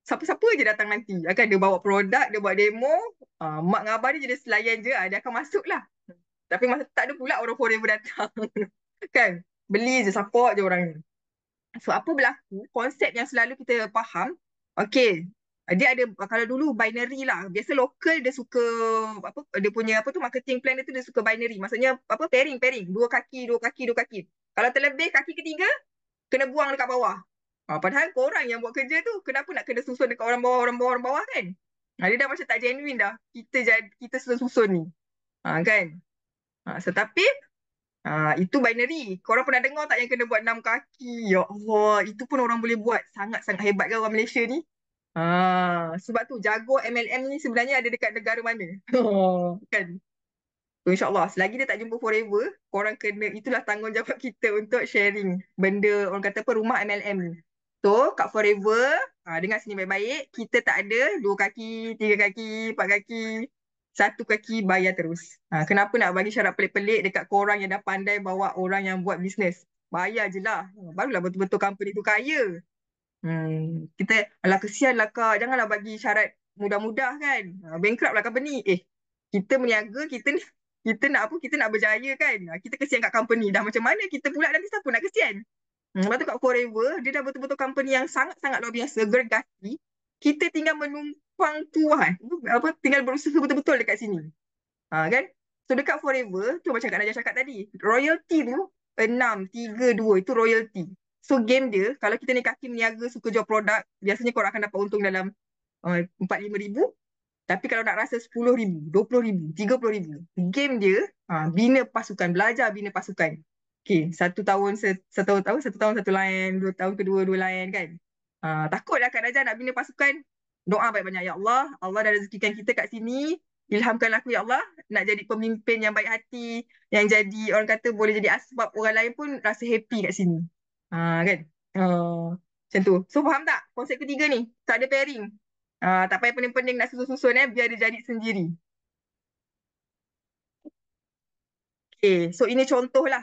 Siapa-siapa je datang nanti. Akan dia bawa produk, dia buat demo. Ah, mak dengan abah dia jadi selayan je. Ah, dia akan masuk lah. Tapi masa tak ada pula orang Korea berdatang. kan? Beli je, support je orang ni. So apa berlaku? Konsep yang selalu kita faham. Okay, Ah, dia ada ah, kalau dulu binary lah biasa local dia suka apa dia punya apa tu marketing plan dia tu dia suka binary maksudnya apa pairing pairing dua kaki dua kaki dua kaki kalau terlebih kaki ketiga kena buang dekat bawah ha, padahal kau orang yang buat kerja tu kenapa nak kena susun dekat orang bawah orang bawah orang bawah kan ha, dia dah macam tak genuine dah kita kita susun-susun ni ha, kan ha, tetapi ha, itu binary kau orang pernah dengar tak yang kena buat enam kaki ya Allah itu pun orang boleh buat sangat-sangat hebat kan orang Malaysia ni Ah, sebab tu jago MLM ni sebenarnya ada dekat negara mana? Oh, kan? InsyaAllah, selagi dia tak jumpa forever, korang kena, itulah tanggungjawab kita untuk sharing benda, orang kata apa, rumah MLM ni. So, kat forever, ha, dengar sini baik-baik, kita tak ada dua kaki, tiga kaki, empat kaki, satu kaki bayar terus. Ha, kenapa nak bagi syarat pelik-pelik dekat korang yang dah pandai bawa orang yang buat bisnes? Bayar je lah. Ah, barulah betul-betul company tu kaya. Hmm, kita, ala kesian lah kak, janganlah bagi syarat mudah-mudah kan. Ha, bankrupt lah company. Eh, kita meniaga, kita ni, kita nak apa, kita nak berjaya kan. Ha, kita kesian kat company. Dah macam mana kita pula nanti siapa nak kesian. Hmm. Lepas tu kat Forever, dia dah betul-betul company yang sangat-sangat luar biasa, gergasi. Kita tinggal menumpang tuan. Apa, tinggal berusaha betul-betul dekat sini. Ha, kan? So dekat Forever, tu macam Kak Najah cakap tadi. Royalty tu, enam tiga dua Itu royalty. So game dia, kalau kita ni kaki meniaga suka jual produk, biasanya korang akan dapat untung dalam uh, eh, 4-5 ribu. Tapi kalau nak rasa 10 ribu, 20 ribu, 30 ribu. Game dia, uh, bina pasukan, belajar bina pasukan. Okay, satu tahun, satu tahun, satu tahun, satu lain, dua tahun kedua, dua lain kan. Uh, takutlah kan Najah nak bina pasukan. Doa banyak-banyak, Ya Allah, Allah dah rezekikan kita kat sini. Ilhamkan aku, Ya Allah, nak jadi pemimpin yang baik hati, yang jadi, orang kata boleh jadi asbab orang lain pun rasa happy kat sini. Uh, kan? Uh, macam tu. So faham tak konsep ketiga ni? Tak ada pairing. Uh, tak payah pening-pening nak susun-susun eh. Biar dia jadi sendiri. Okay. So ini contoh lah.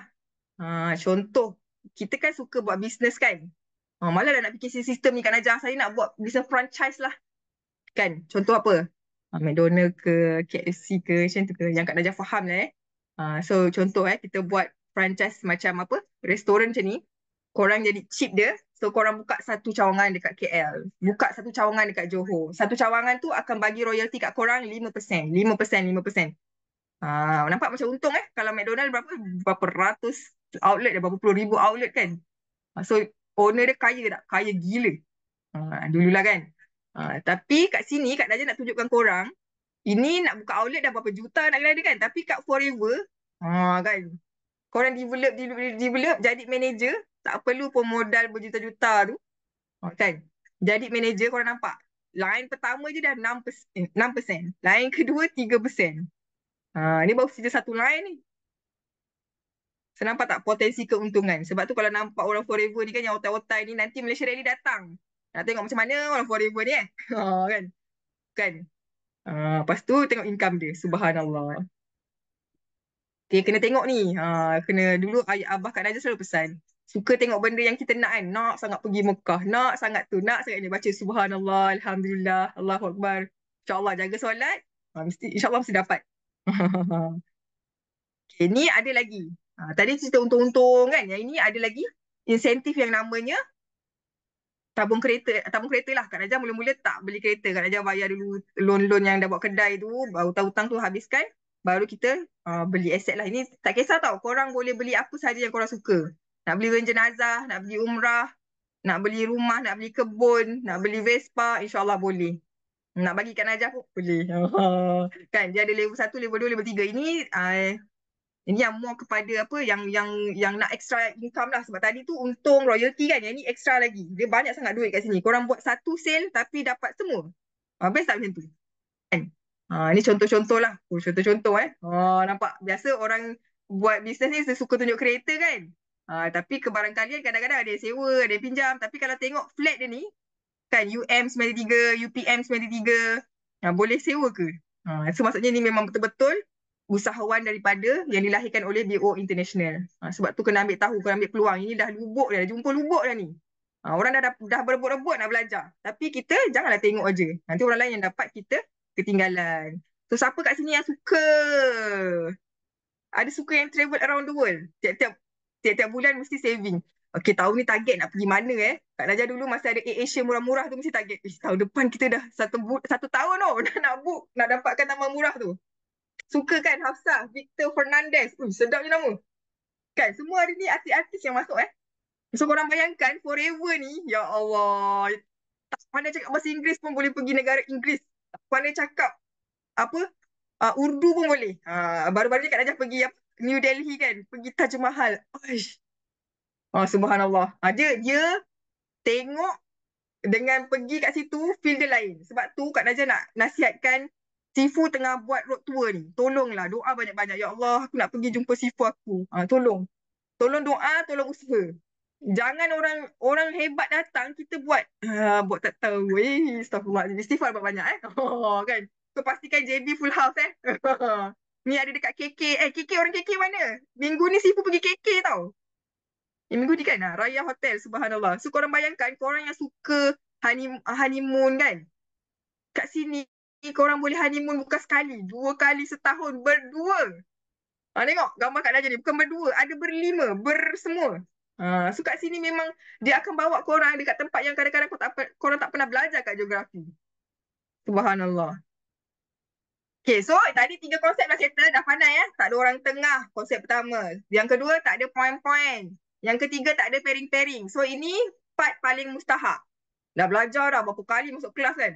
Uh, contoh. Kita kan suka buat bisnes kan? Uh, malah dah nak fikir sistem ni kan ajar. Saya nak buat bisnes franchise lah. Kan? Contoh apa? Uh, McDonald ke KFC ke macam tu ke. Yang Kak Najah faham lah eh. Uh, so contoh eh. Kita buat franchise macam apa? Restoran macam ni korang jadi chip dia so korang buka satu cawangan dekat KL buka satu cawangan dekat Johor satu cawangan tu akan bagi royalty kat korang 5% 5% 5% Ah, nampak macam untung eh kalau McDonald berapa berapa ratus outlet dah berapa puluh ribu outlet kan ha, so owner dia kaya tak kaya gila ha, dululah kan ha, tapi kat sini kat Dajah nak tunjukkan korang ini nak buka outlet dah berapa juta nak kena ada kan tapi kat Forever ah kan Korang develop, develop, develop, jadi manager tak perlu pun modal berjuta-juta tu. Ah. Kan? Jadi manager korang nampak. Lain pertama je dah 6%. 6%. Lain kedua 3%. Ha, ni baru kerja satu lain ni. Saya nampak tak potensi keuntungan. Sebab tu kalau nampak orang forever ni kan yang otai-otai ni nanti Malaysia Rally datang. Nak tengok macam mana orang forever ni eh. Ha, kan? Kan? Ha, lepas tu tengok income dia. Subhanallah. Okay, kena tengok ni. Ha, kena dulu ayah Abah Kak Najah selalu pesan suka tengok benda yang kita nak kan nak sangat pergi Mekah nak sangat tu nak sangat ni baca subhanallah alhamdulillah Allahu akbar insyaallah jaga solat ha, mesti insyaallah mesti dapat okay, ni ada lagi ha, tadi kita untung-untung kan yang ini ada lagi insentif yang namanya tabung kereta tabung kereta lah Kak Najah mula-mula tak beli kereta Kak Najah bayar dulu loan-loan yang dah buat kedai tu hutang-hutang tu habiskan baru kita uh, beli aset lah ini tak kisah tau korang boleh beli apa sahaja yang korang suka nak beli kain jenazah, nak beli umrah, nak beli rumah, nak beli kebun, nak beli Vespa, insyaAllah boleh. Nak bagi kat Najah pun boleh. kan, dia ada level satu, level dua, level tiga Ini uh, ini yang more kepada apa yang yang yang nak extra income lah sebab tadi tu untung royalty kan yang ni extra lagi dia banyak sangat duit kat sini korang buat satu sale tapi dapat semua ha, best tak macam tu kan ha, ah, ni contoh-contoh lah oh, contoh-contoh eh ha, nampak biasa orang buat bisnes ni suka tunjuk kereta kan Uh, tapi kebarangkalian kadang-kadang ada sewa, ada pinjam. Tapi kalau tengok flat dia ni, kan UM93, UPM93, uh, boleh sewa ke? Uh, so maksudnya ni memang betul-betul usahawan daripada yang dilahirkan oleh BO International. Uh, sebab tu kena ambil tahu, kena ambil peluang. Ini dah lubuk dah, jumpa lubuk dah ni. Uh, orang dah, dah, dah berebut-rebut nak belajar. Tapi kita janganlah tengok aja. Nanti orang lain yang dapat kita ketinggalan. So siapa kat sini yang suka? Ada suka yang travel around the world? Tiap-tiap tiap-tiap bulan mesti saving. Okay, tahun ni target nak pergi mana eh. Kak Najah dulu masa ada Asia murah-murah tu mesti target. Eh, tahun depan kita dah satu, bu- satu tahun tau oh, dah nak book, nak dapatkan nama murah tu. Suka kan Hafsa, Victor Fernandez. Uy, sedap je nama. Kan, semua hari ni artis-artis yang masuk eh. So, korang bayangkan forever ni, ya Allah. Tak pandai cakap bahasa Inggeris pun boleh pergi negara Inggeris. Tak pandai cakap apa, uh, Urdu pun boleh. Uh, baru-baru ni Kak Najah pergi apa, New Delhi kan pergi Taj Mahal. Oh, oh subhanallah. Ha, dia, dia tengok dengan pergi kat situ feel dia lain. Sebab tu Kak Najah nak nasihatkan Sifu tengah buat road tour ni. Tolonglah doa banyak-banyak. Ya Allah aku nak pergi jumpa Sifu aku. Ha, tolong. Tolong doa, tolong usaha. Jangan orang orang hebat datang kita buat uh, buat tak tahu. Eh, astagfirullah. Istighfar banyak eh. Oh, kan. Kau pastikan JB full house eh. Ni ada dekat KK. Eh, KK orang KK mana? Minggu ni sifu pergi KK tau. Eh, minggu ni kan lah. Raya Hotel, subhanallah. So, korang bayangkan, korang yang suka ah, honeymoon kan? Kat sini, korang boleh honeymoon bukan sekali. Dua kali setahun. Berdua. Ha, tengok gambar kat Najib ni. Bukan berdua. Ada berlima. Bersemua. Ha, so, kat sini memang dia akan bawa korang dekat tempat yang kadang-kadang korang tak, korang tak pernah belajar kat geografi. Subhanallah. Okay, so tadi tiga konsep dah settle, dah pandai ya. Tak ada orang tengah konsep pertama. Yang kedua, tak ada poin-poin. Yang ketiga, tak ada pairing-pairing. So, ini part paling mustahak. Dah belajar dah berapa kali masuk kelas kan.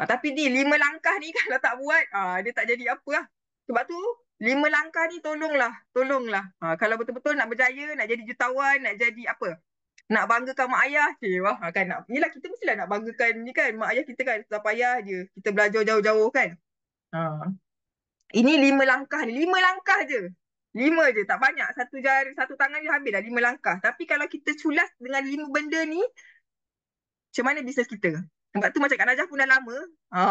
Ha, tapi ni, lima langkah ni kalau tak buat, ha, dia tak jadi apa lah. Sebab tu, lima langkah ni tolonglah. Tolonglah. Ha, kalau betul-betul nak berjaya, nak jadi jutawan, nak jadi apa. Nak banggakan mak ayah. Okay, wah, kan nak. Yelah, kita mestilah nak banggakan ni kan. Mak ayah kita kan, tak payah je. Kita belajar jauh-jauh kan. Ha. Ini lima langkah ni. Lima langkah je. Lima je. Tak banyak. Satu jari, satu tangan je habis dah lima langkah. Tapi kalau kita culas dengan lima benda ni, macam mana bisnes kita? Sebab tu macam Kak Najah pun dah lama. Ha,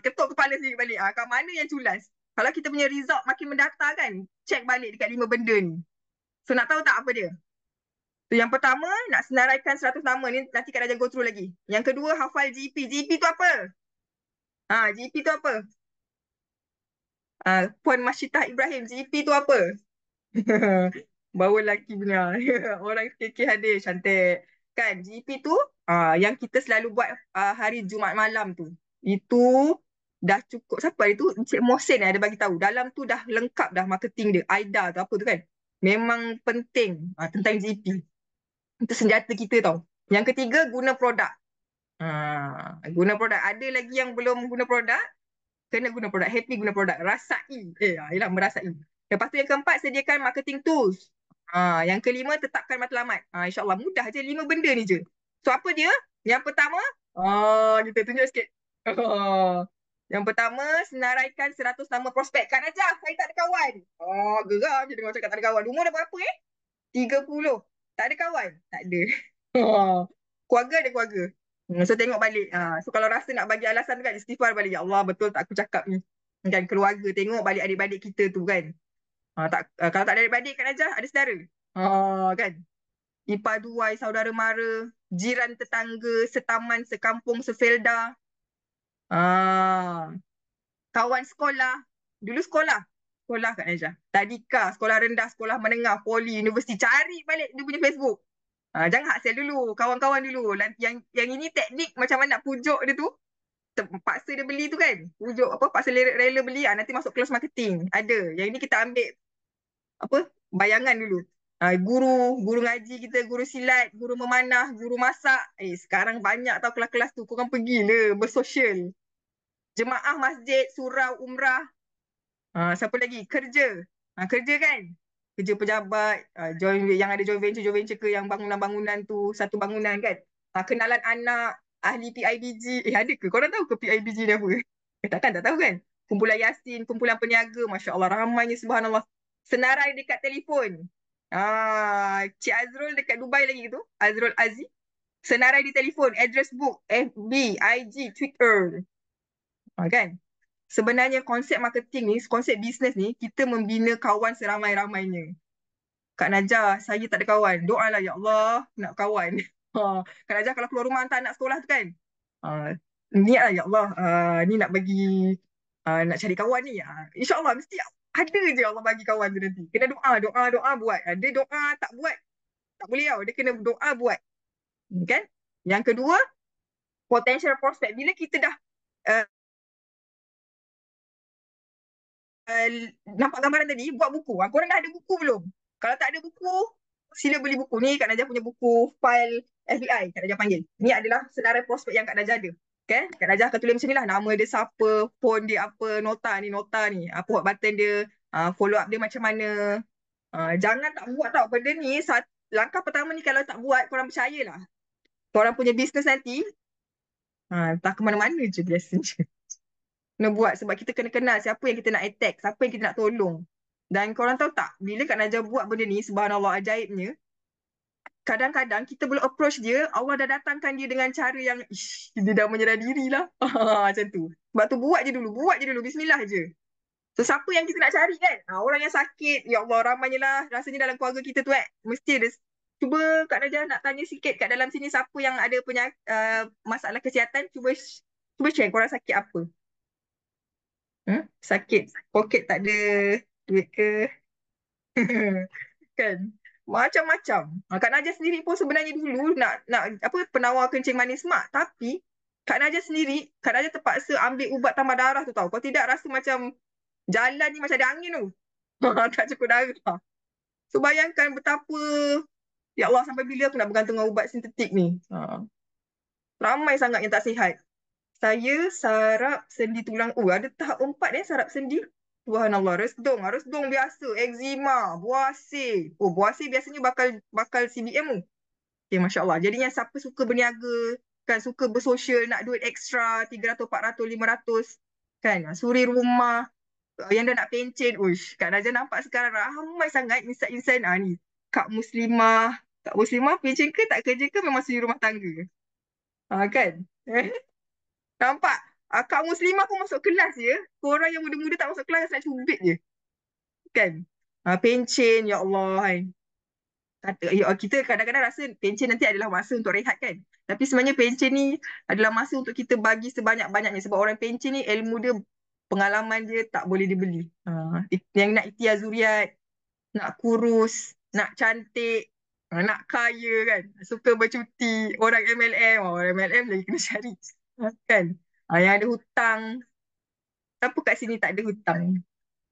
ketuk kepala sendiri balik. Ha, kat mana yang culas? Kalau kita punya result makin mendata kan, check balik dekat lima benda ni. So nak tahu tak apa dia? So, yang pertama, nak senaraikan seratus nama ni, nanti Kak Najah go through lagi. Yang kedua, hafal GP. E GP e tu apa? Ha, GP e tu apa? uh, Puan Masyidah Ibrahim CP tu apa? Bawa lelaki punya Orang KK hadir cantik Kan GP tu uh, yang kita selalu buat uh, hari Jumaat malam tu Itu dah cukup Siapa hari tu? Encik Mohsin ada bagi tahu Dalam tu dah lengkap dah marketing dia Aida tu apa tu kan Memang penting uh, tentang GP Itu senjata kita tau Yang ketiga guna produk uh, Guna produk Ada lagi yang belum guna produk kena guna produk, happy guna produk, rasai. Eh, ialah ah, merasai. Lepas tu yang keempat, sediakan marketing tools. Ha, yang kelima, tetapkan matlamat. Ha, ah, InsyaAllah mudah je, lima benda ni je. So apa dia? Yang pertama, oh, kita tunjuk sikit. Oh. Yang pertama, senaraikan seratus nama prospek. Kan aja, saya tak ada kawan. Oh, geram je dengar cakap tak ada kawan. Umur dah berapa eh? puluh. Tak ada kawan? Tak ada. Oh. Keluarga ada keluarga? Hmm, so tengok balik. Uh, so kalau rasa nak bagi alasan kan istighfar balik. Ya Allah betul tak aku cakap ni. Dan keluarga tengok balik adik-adik kita tu kan. Uh, tak, uh, kalau tak ada adik-adik kan aja ada saudara. Uh, kan. Ipa duai, saudara mara, jiran tetangga, setaman, sekampung, sefelda. Uh, kawan sekolah. Dulu sekolah. Sekolah kan Najah. Tadika, sekolah rendah, sekolah menengah, poli, universiti. Cari balik dia punya Facebook. Ha, jangan hak sel dulu. Kawan-kawan dulu. Yang yang ini teknik macam mana nak pujuk dia tu. Paksa dia beli tu kan. Pujuk apa. Paksa reler beli. Ha, nanti masuk kelas marketing. Ada. Yang ini kita ambil. Apa. Bayangan dulu. Ha, guru. Guru ngaji kita. Guru silat. Guru memanah. Guru masak. Eh sekarang banyak tau kelas-kelas tu. Korang pergi le. Bersosial. Jemaah masjid. Surau. Umrah. Ha, siapa lagi? Kerja. Ha, kerja kan? kerja pejabat, uh, join yang ada joint venture, joint venture ke yang bangunan-bangunan tu, satu bangunan kan. Uh, kenalan anak, ahli PIBG. Eh ada ke? Korang tahu ke PIBG ni apa? Eh, takkan tak tahu kan? Kumpulan Yasin, kumpulan peniaga. Masya Allah, ramainya subhanallah. Senarai dekat telefon. Ah, Cik Azrul dekat Dubai lagi tu. Azrul Aziz. Senarai di telefon, address book, FB, IG, Twitter. Ah, kan? sebenarnya konsep marketing ni, konsep bisnes ni, kita membina kawan seramai-ramainya. Kak Najah, saya tak ada kawan. Doa lah, ya Allah, nak kawan. Ha, Kak Najah, kalau keluar rumah hantar anak sekolah tu kan? Uh, ha, niat lah, ya Allah. Uh, ni nak bagi, uh, nak cari kawan ni. Uh, InsyaAllah, mesti ada je Allah bagi kawan tu nanti. Kena doa, doa, doa buat. Ada doa tak buat, tak boleh tau. Dia kena doa buat. Kan? Yang kedua, potential prospect. Bila kita dah uh, Eh, nampak gambaran tadi, buat buku. Ha, korang dah ada buku belum? Kalau tak ada buku, sila beli buku. Ni Kak Najah punya buku file FBI, Kak Najah panggil. Ni adalah senarai prospek yang Kak Najah ada. Okay? Kak Najah akan tulis macam ni lah. Nama dia siapa, phone dia apa, nota ni, nota ni. Apa ah, buat button dia, uh, follow up dia macam mana. Uh, jangan tak buat tau benda ni. Saat, langkah pertama ni kalau tak buat, korang percayalah. Korang punya bisnes nanti, uh, tak ke mana-mana je biasanya kena buat sebab kita kena kenal siapa yang kita nak attack, siapa yang kita nak tolong. Dan korang tahu tak, bila Kak Najah buat benda ni, subhanallah ajaibnya, kadang-kadang kita boleh approach dia, Allah dah datangkan dia dengan cara yang, ish, dia dah menyerah dirilah. Ah, macam tu. Sebab tu buat je dulu, buat je dulu, bismillah je. So siapa yang kita nak cari kan? Ha, orang yang sakit, ya Allah ramainya lah. Rasanya dalam keluarga kita tu eh. Mesti ada. Cuba Kak Najah nak tanya sikit kat dalam sini siapa yang ada punya uh, ah, masalah kesihatan. Cuba cuba share korang sakit apa. Hmm? Sakit poket tak ada duit ke? kan? Macam-macam. Kak Najah sendiri pun sebenarnya dulu nak nak apa penawar kencing manis mak. Tapi Kak Najah sendiri, Kak Najah terpaksa ambil ubat tambah darah tu tau. Kalau tidak rasa macam jalan ni macam ada angin tu. tak cukup darah. So bayangkan betapa ya Allah sampai bila aku nak bergantung dengan ubat sintetik ni. Ha. Ramai sangat yang tak sihat saya sarap sendi tulang. Oh, ada tahap empat ni eh, sarap sendi. Tuhan Allah, resdung. Lah, resdung biasa. Eczema, buasi. Oh, buasi biasanya bakal bakal CBM tu. Okay, eh, Masya Allah. Jadinya siapa suka berniaga, kan suka bersosial, nak duit ekstra, 300, 400, 500. Kan, suri rumah. Eh, yang dah nak pencin, ush. Kak Najah nampak sekarang ramai sangat insan-insan ah, ni. Kak Muslimah. Kak Muslimah pencin ke tak kerja ke memang suri rumah tangga? Ah, kan? Nampak? Uh, ah, kau muslimah pun masuk kelas je. Korang yang muda-muda tak masuk kelas saya cubit je. Kan? Uh, ah, pencin, ya Allah. Kan? Kita kadang-kadang rasa pencin nanti adalah masa untuk rehat kan? Tapi sebenarnya pencin ni adalah masa untuk kita bagi sebanyak-banyaknya. Sebab orang pencin ni ilmu dia, pengalaman dia tak boleh dibeli. Uh, yang nak ikhtiar zuriat, nak kurus, nak cantik, nak kaya kan? Suka bercuti. Orang MLM, oh, orang MLM lagi kena cari. Ah, kan? Ha, yang ada hutang. Siapa kat sini tak ada hutang?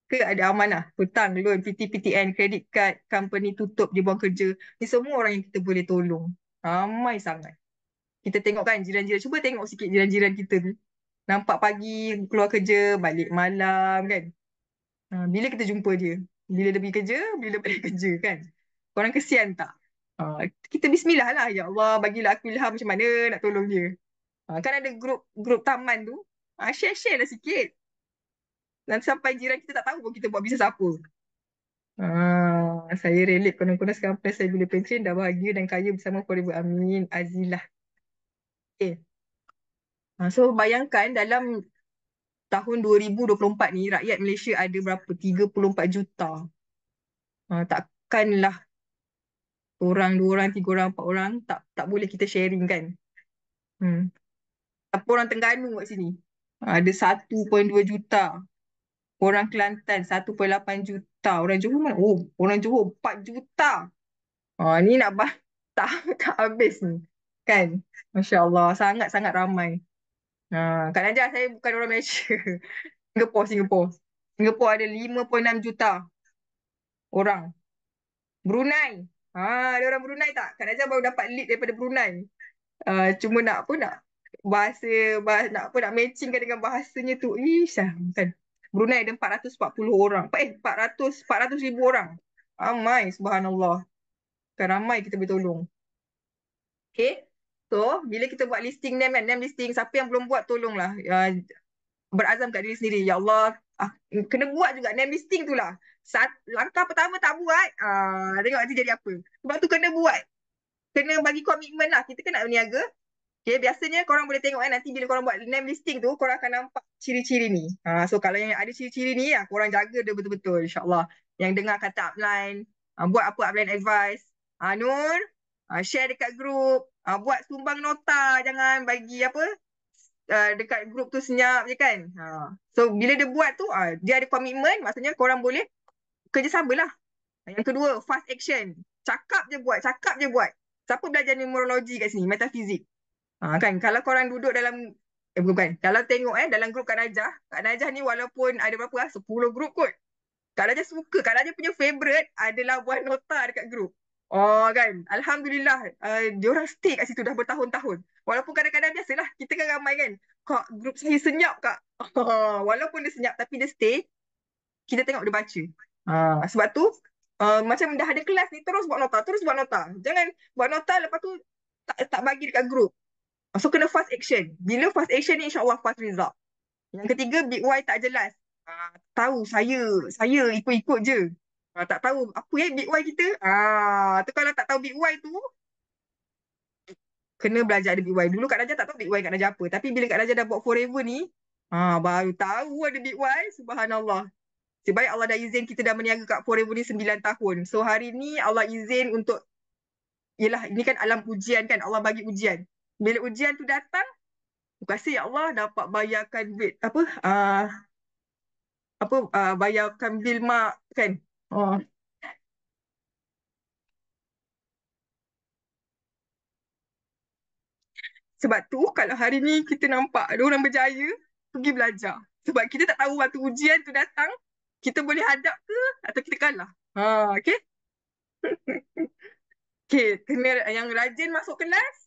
Ke ada amanah? Hutang, loan, PT, PTN, credit card, company tutup, dia buang kerja. Ni semua orang yang kita boleh tolong. Ramai sangat. Kita tengok kan jiran-jiran. Cuba tengok sikit jiran-jiran kita ni. Nampak pagi, keluar kerja, balik malam kan. Ah, bila kita jumpa dia? Bila dia pergi kerja, bila dia balik kerja kan. Korang kesian tak? kita bismillah lah. Ya Allah, bagilah aku ilham macam mana nak tolong dia. Ah, kan ada grup grup taman tu uh, ah, share share lah sikit dan sampai jiran kita tak tahu pun kita buat bisnes apa uh, saya relate konon-konon sekarang plan saya bila pension dah bahagia dan kaya bersama forever amin azilah okay. Uh, eh. so bayangkan dalam tahun 2024 ni rakyat Malaysia ada berapa 34 juta uh, takkanlah orang dua orang tiga orang empat orang tak tak boleh kita sharing kan hmm. Apa orang Terengganu kat sini? Ada 1.2 juta. Orang Kelantan 1.8 juta. Orang Johor mana? Oh, orang Johor 4 juta. Ha, ni nak bah tak, tak habis ni. Kan? Masya Allah. Sangat-sangat ramai. Ah, Kak Najah, saya bukan orang Malaysia. Singapura, Singapura. Singapura ada 5.6 juta orang. Brunei. Ah, ada orang Brunei tak? Kak Najah baru dapat lead daripada Brunei. Uh, cuma nak apa nak bahasa, bahasa nak apa nak matchingkan dengan bahasanya tu ish ah, kan Brunei ada 440 orang eh 400 400 ribu orang ramai subhanallah kan ramai kita boleh tolong okay so bila kita buat listing name kan name listing siapa yang belum buat tolonglah uh, berazam kat diri sendiri ya Allah ah, kena buat juga name listing tu lah Saat, langkah pertama tak buat uh, tengok nanti jadi apa sebab tu kena buat kena bagi komitmen lah kita kan nak berniaga Okay, biasanya korang boleh tengok kan nanti bila korang buat name listing tu, korang akan nampak ciri-ciri ni. Ha, so kalau yang ada ciri-ciri ni, ya, korang jaga dia betul-betul insyaAllah. Yang dengar kata upline, ha, buat apa upline advice. Ha, Nur, ha, share dekat grup, ha, buat sumbang nota, jangan bagi apa uh, dekat grup tu senyap je kan. Ha. So bila dia buat tu, ha, dia ada komitmen, maksudnya korang boleh kerjasamalah. Yang kedua, fast action. Cakap je buat, cakap je buat. Siapa belajar numerologi kat sini, metafizik? Ha, kan kalau korang duduk dalam eh bukan kalau tengok eh dalam grup Kak Najah, Kak Najah ni walaupun ada berapa lah 10 grup kot. Kak Najah suka, Kak Najah punya favorite adalah buat nota dekat grup. Oh kan, alhamdulillah uh, diorang stay kat situ dah bertahun-tahun. Walaupun kadang-kadang biasalah kita kan ramai kan. Kak grup saya senyap kak. walaupun dia senyap tapi dia stay kita tengok dia baca. Ha. sebab tu uh, macam dah ada kelas ni terus buat nota, terus buat nota. Jangan buat nota lepas tu tak tak bagi dekat grup. So kena fast action. Bila fast action ni insyaAllah fast result. Yang ketiga big why tak jelas. Uh, tahu saya, saya ikut-ikut je. Uh, tak tahu apa yang big why kita. Ah, uh, tu kalau tak tahu big why tu, kena belajar ada big why. Dulu Kak Najah tak tahu big why Kak Najah apa. Tapi bila Kak Najah dah buat forever ni, ah, uh, baru tahu ada big why. Subhanallah. Sebaik Allah dah izin kita dah meniaga kat forever ni 9 tahun. So hari ni Allah izin untuk, yelah ini kan alam ujian kan. Allah bagi ujian bila ujian tu datang terima kasih ya Allah dapat bayarkan duit apa uh, apa uh, bayarkan bil mak kan oh. sebab tu kalau hari ni kita nampak ada orang berjaya pergi belajar sebab kita tak tahu waktu ujian tu datang kita boleh hadap ke atau kita kalah ha okey okey yang rajin masuk kelas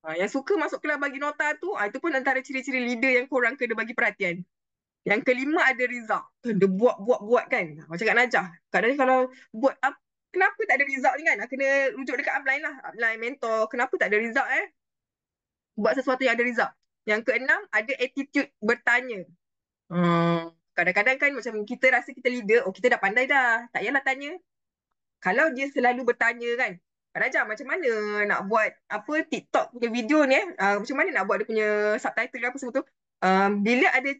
Ha, yang suka masuk kelas bagi nota tu, ha, itu pun antara ciri-ciri leader yang korang kena bagi perhatian. Yang kelima ada result. Tuan, dia buat-buat-buat kan. Ha, macam Kak Najah. Kadang-kadang kalau buat apa, kenapa tak ada result ni kan? Nak ha, kena rujuk dekat upline lah. Upline, mentor. Kenapa tak ada result eh? Buat sesuatu yang ada result. Yang keenam, ada attitude bertanya. Hmm. Kadang-kadang kan macam kita rasa kita leader, oh kita dah pandai dah. Tak payahlah tanya. Kalau dia selalu bertanya kan, Raja macam mana nak buat apa TikTok punya video ni eh? Uh, macam mana nak buat dia punya subtitle apa semua tu? Uh, bila ada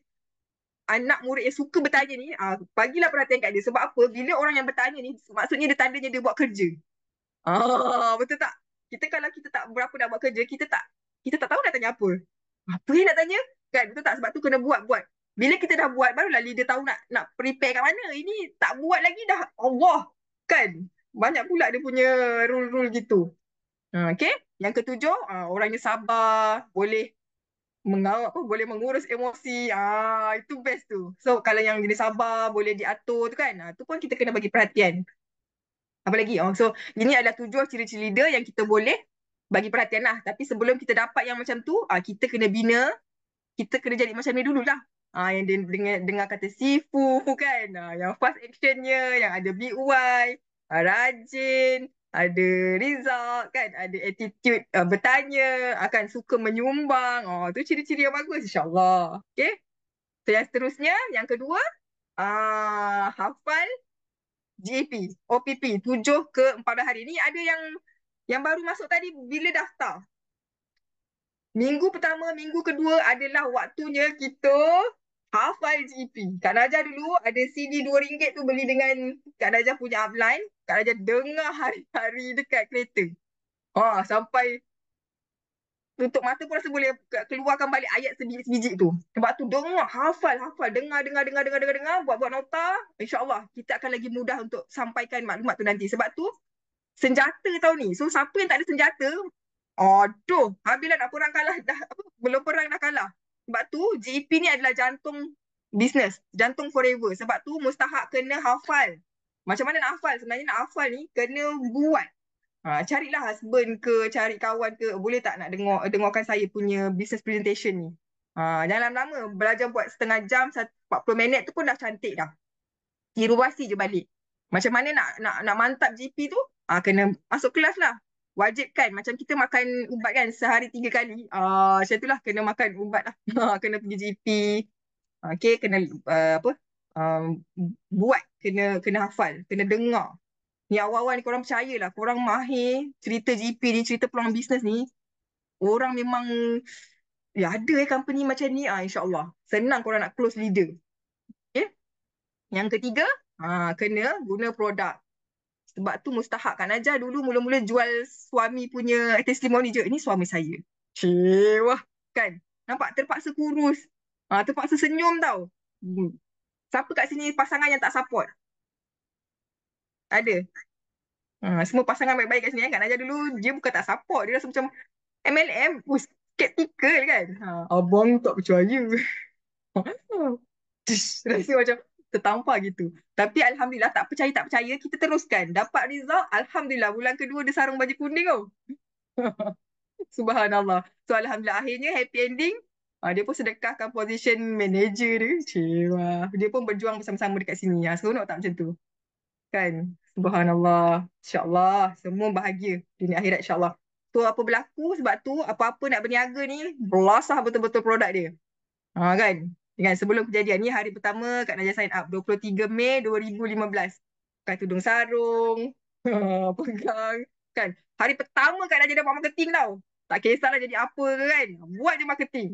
anak murid yang suka bertanya ni, uh, bagilah perhatian kat dia. Sebab apa? Bila orang yang bertanya ni, maksudnya dia tandanya dia buat kerja. Ah, betul tak? Kita kalau kita tak berapa dah buat kerja, kita tak kita tak tahu nak tanya apa. Apa yang nak tanya? Kan? Betul tak? Sebab tu kena buat-buat. Bila kita dah buat, barulah leader tahu nak nak prepare kat mana. Ini tak buat lagi dah Allah. Kan? banyak pula dia punya rule-rule gitu. Ha, okay. Yang ketujuh, ha, orangnya sabar, boleh mengawal, apa, boleh mengurus emosi. Ah, itu best tu. So kalau yang jenis sabar, boleh diatur tu kan. Ah, tu pun kita kena bagi perhatian. Apa lagi? Oh, so ini adalah tujuh ciri-ciri leader yang kita boleh bagi perhatian lah. Tapi sebelum kita dapat yang macam tu, ah, kita kena bina, kita kena jadi macam ni dulu lah. Ah, yang dengar, dengar kata sifu kan, ah, yang fast actionnya, yang ada BUI, rajin, ada result kan, ada attitude uh, bertanya, akan suka menyumbang. Oh, tu ciri-ciri yang bagus insya-Allah. Okey. So yang seterusnya, yang kedua, ah uh, hafal GEP, OPP 7 ke 4 hari ni ada yang yang baru masuk tadi bila daftar? Minggu pertama, minggu kedua adalah waktunya kita hafal GP. Kak Najah dulu ada CD RM2 tu beli dengan Kak Najah punya upline. Kak Najah dengar hari-hari dekat kereta. Ah, oh, sampai tutup mata pun rasa boleh keluarkan balik ayat sebiji-sebiji tu. Sebab tu dengar, hafal, hafal. Dengar, dengar, dengar, dengar, dengar, dengar. Buat-buat nota. InsyaAllah kita akan lagi mudah untuk sampaikan maklumat tu nanti. Sebab tu senjata tau ni. So siapa yang tak ada senjata, aduh, habislah nak perang kalah. Dah, apa, belum perang nak kalah. Sebab tu GEP ni adalah jantung bisnes, jantung forever. Sebab tu mustahak kena hafal. Macam mana nak hafal? Sebenarnya nak hafal ni kena buat. Ha, carilah husband ke, cari kawan ke, boleh tak nak dengar dengarkan saya punya business presentation ni. Ha, jangan lama-lama, belajar buat setengah jam, 40 minit tu pun dah cantik dah. Tiruasi je balik. Macam mana nak nak nak mantap GP e tu? Ha, kena masuk kelas lah. Wajib kan, macam kita makan ubat kan sehari tiga kali. Uh, macam lah kena makan ubat lah. kena pergi GP. Uh, okay, kena uh, apa? Um, buat, kena kena hafal, kena dengar. Ni awal-awal ni korang lah, korang mahir cerita GP ni, cerita peluang bisnes ni. Orang memang ya ada eh company macam ni, uh, insyaAllah. Senang korang nak close leader. Okay. Yang ketiga, uh, kena guna produk sebab tu mustahak kan Najah dulu mula-mula jual suami punya testimoni je ni suami saya Cik, wah kan nampak terpaksa kurus ha, terpaksa senyum tau hmm. siapa kat sini pasangan yang tak support ada ha, semua pasangan baik-baik kat sini kan Najah dulu dia bukan tak support dia rasa macam MLM pus skeptical kan ha. abang tak percaya Tish, rasa macam tertampak gitu. Tapi Alhamdulillah tak percaya tak percaya kita teruskan. Dapat result Alhamdulillah bulan kedua dia sarung baju kuning tau. Oh. Subhanallah. So Alhamdulillah akhirnya happy ending. Uh, dia pun sedekahkan position manager dia. Cewa. Dia pun berjuang bersama-sama dekat sini. Ya, seronok tak macam tu? Kan? Subhanallah. InsyaAllah. Semua bahagia. Dunia akhirat insyaAllah. Tu apa berlaku sebab tu apa-apa nak berniaga ni belasah betul-betul produk dia. Ha, kan? Dengan sebelum kejadian ni hari pertama Kak Najah sign up 23 Mei 2015. Pakai tudung sarung, pegang kan. Hari pertama Kak Najah dapat marketing tau. Tak kisahlah jadi apa ke kan. Buat je marketing.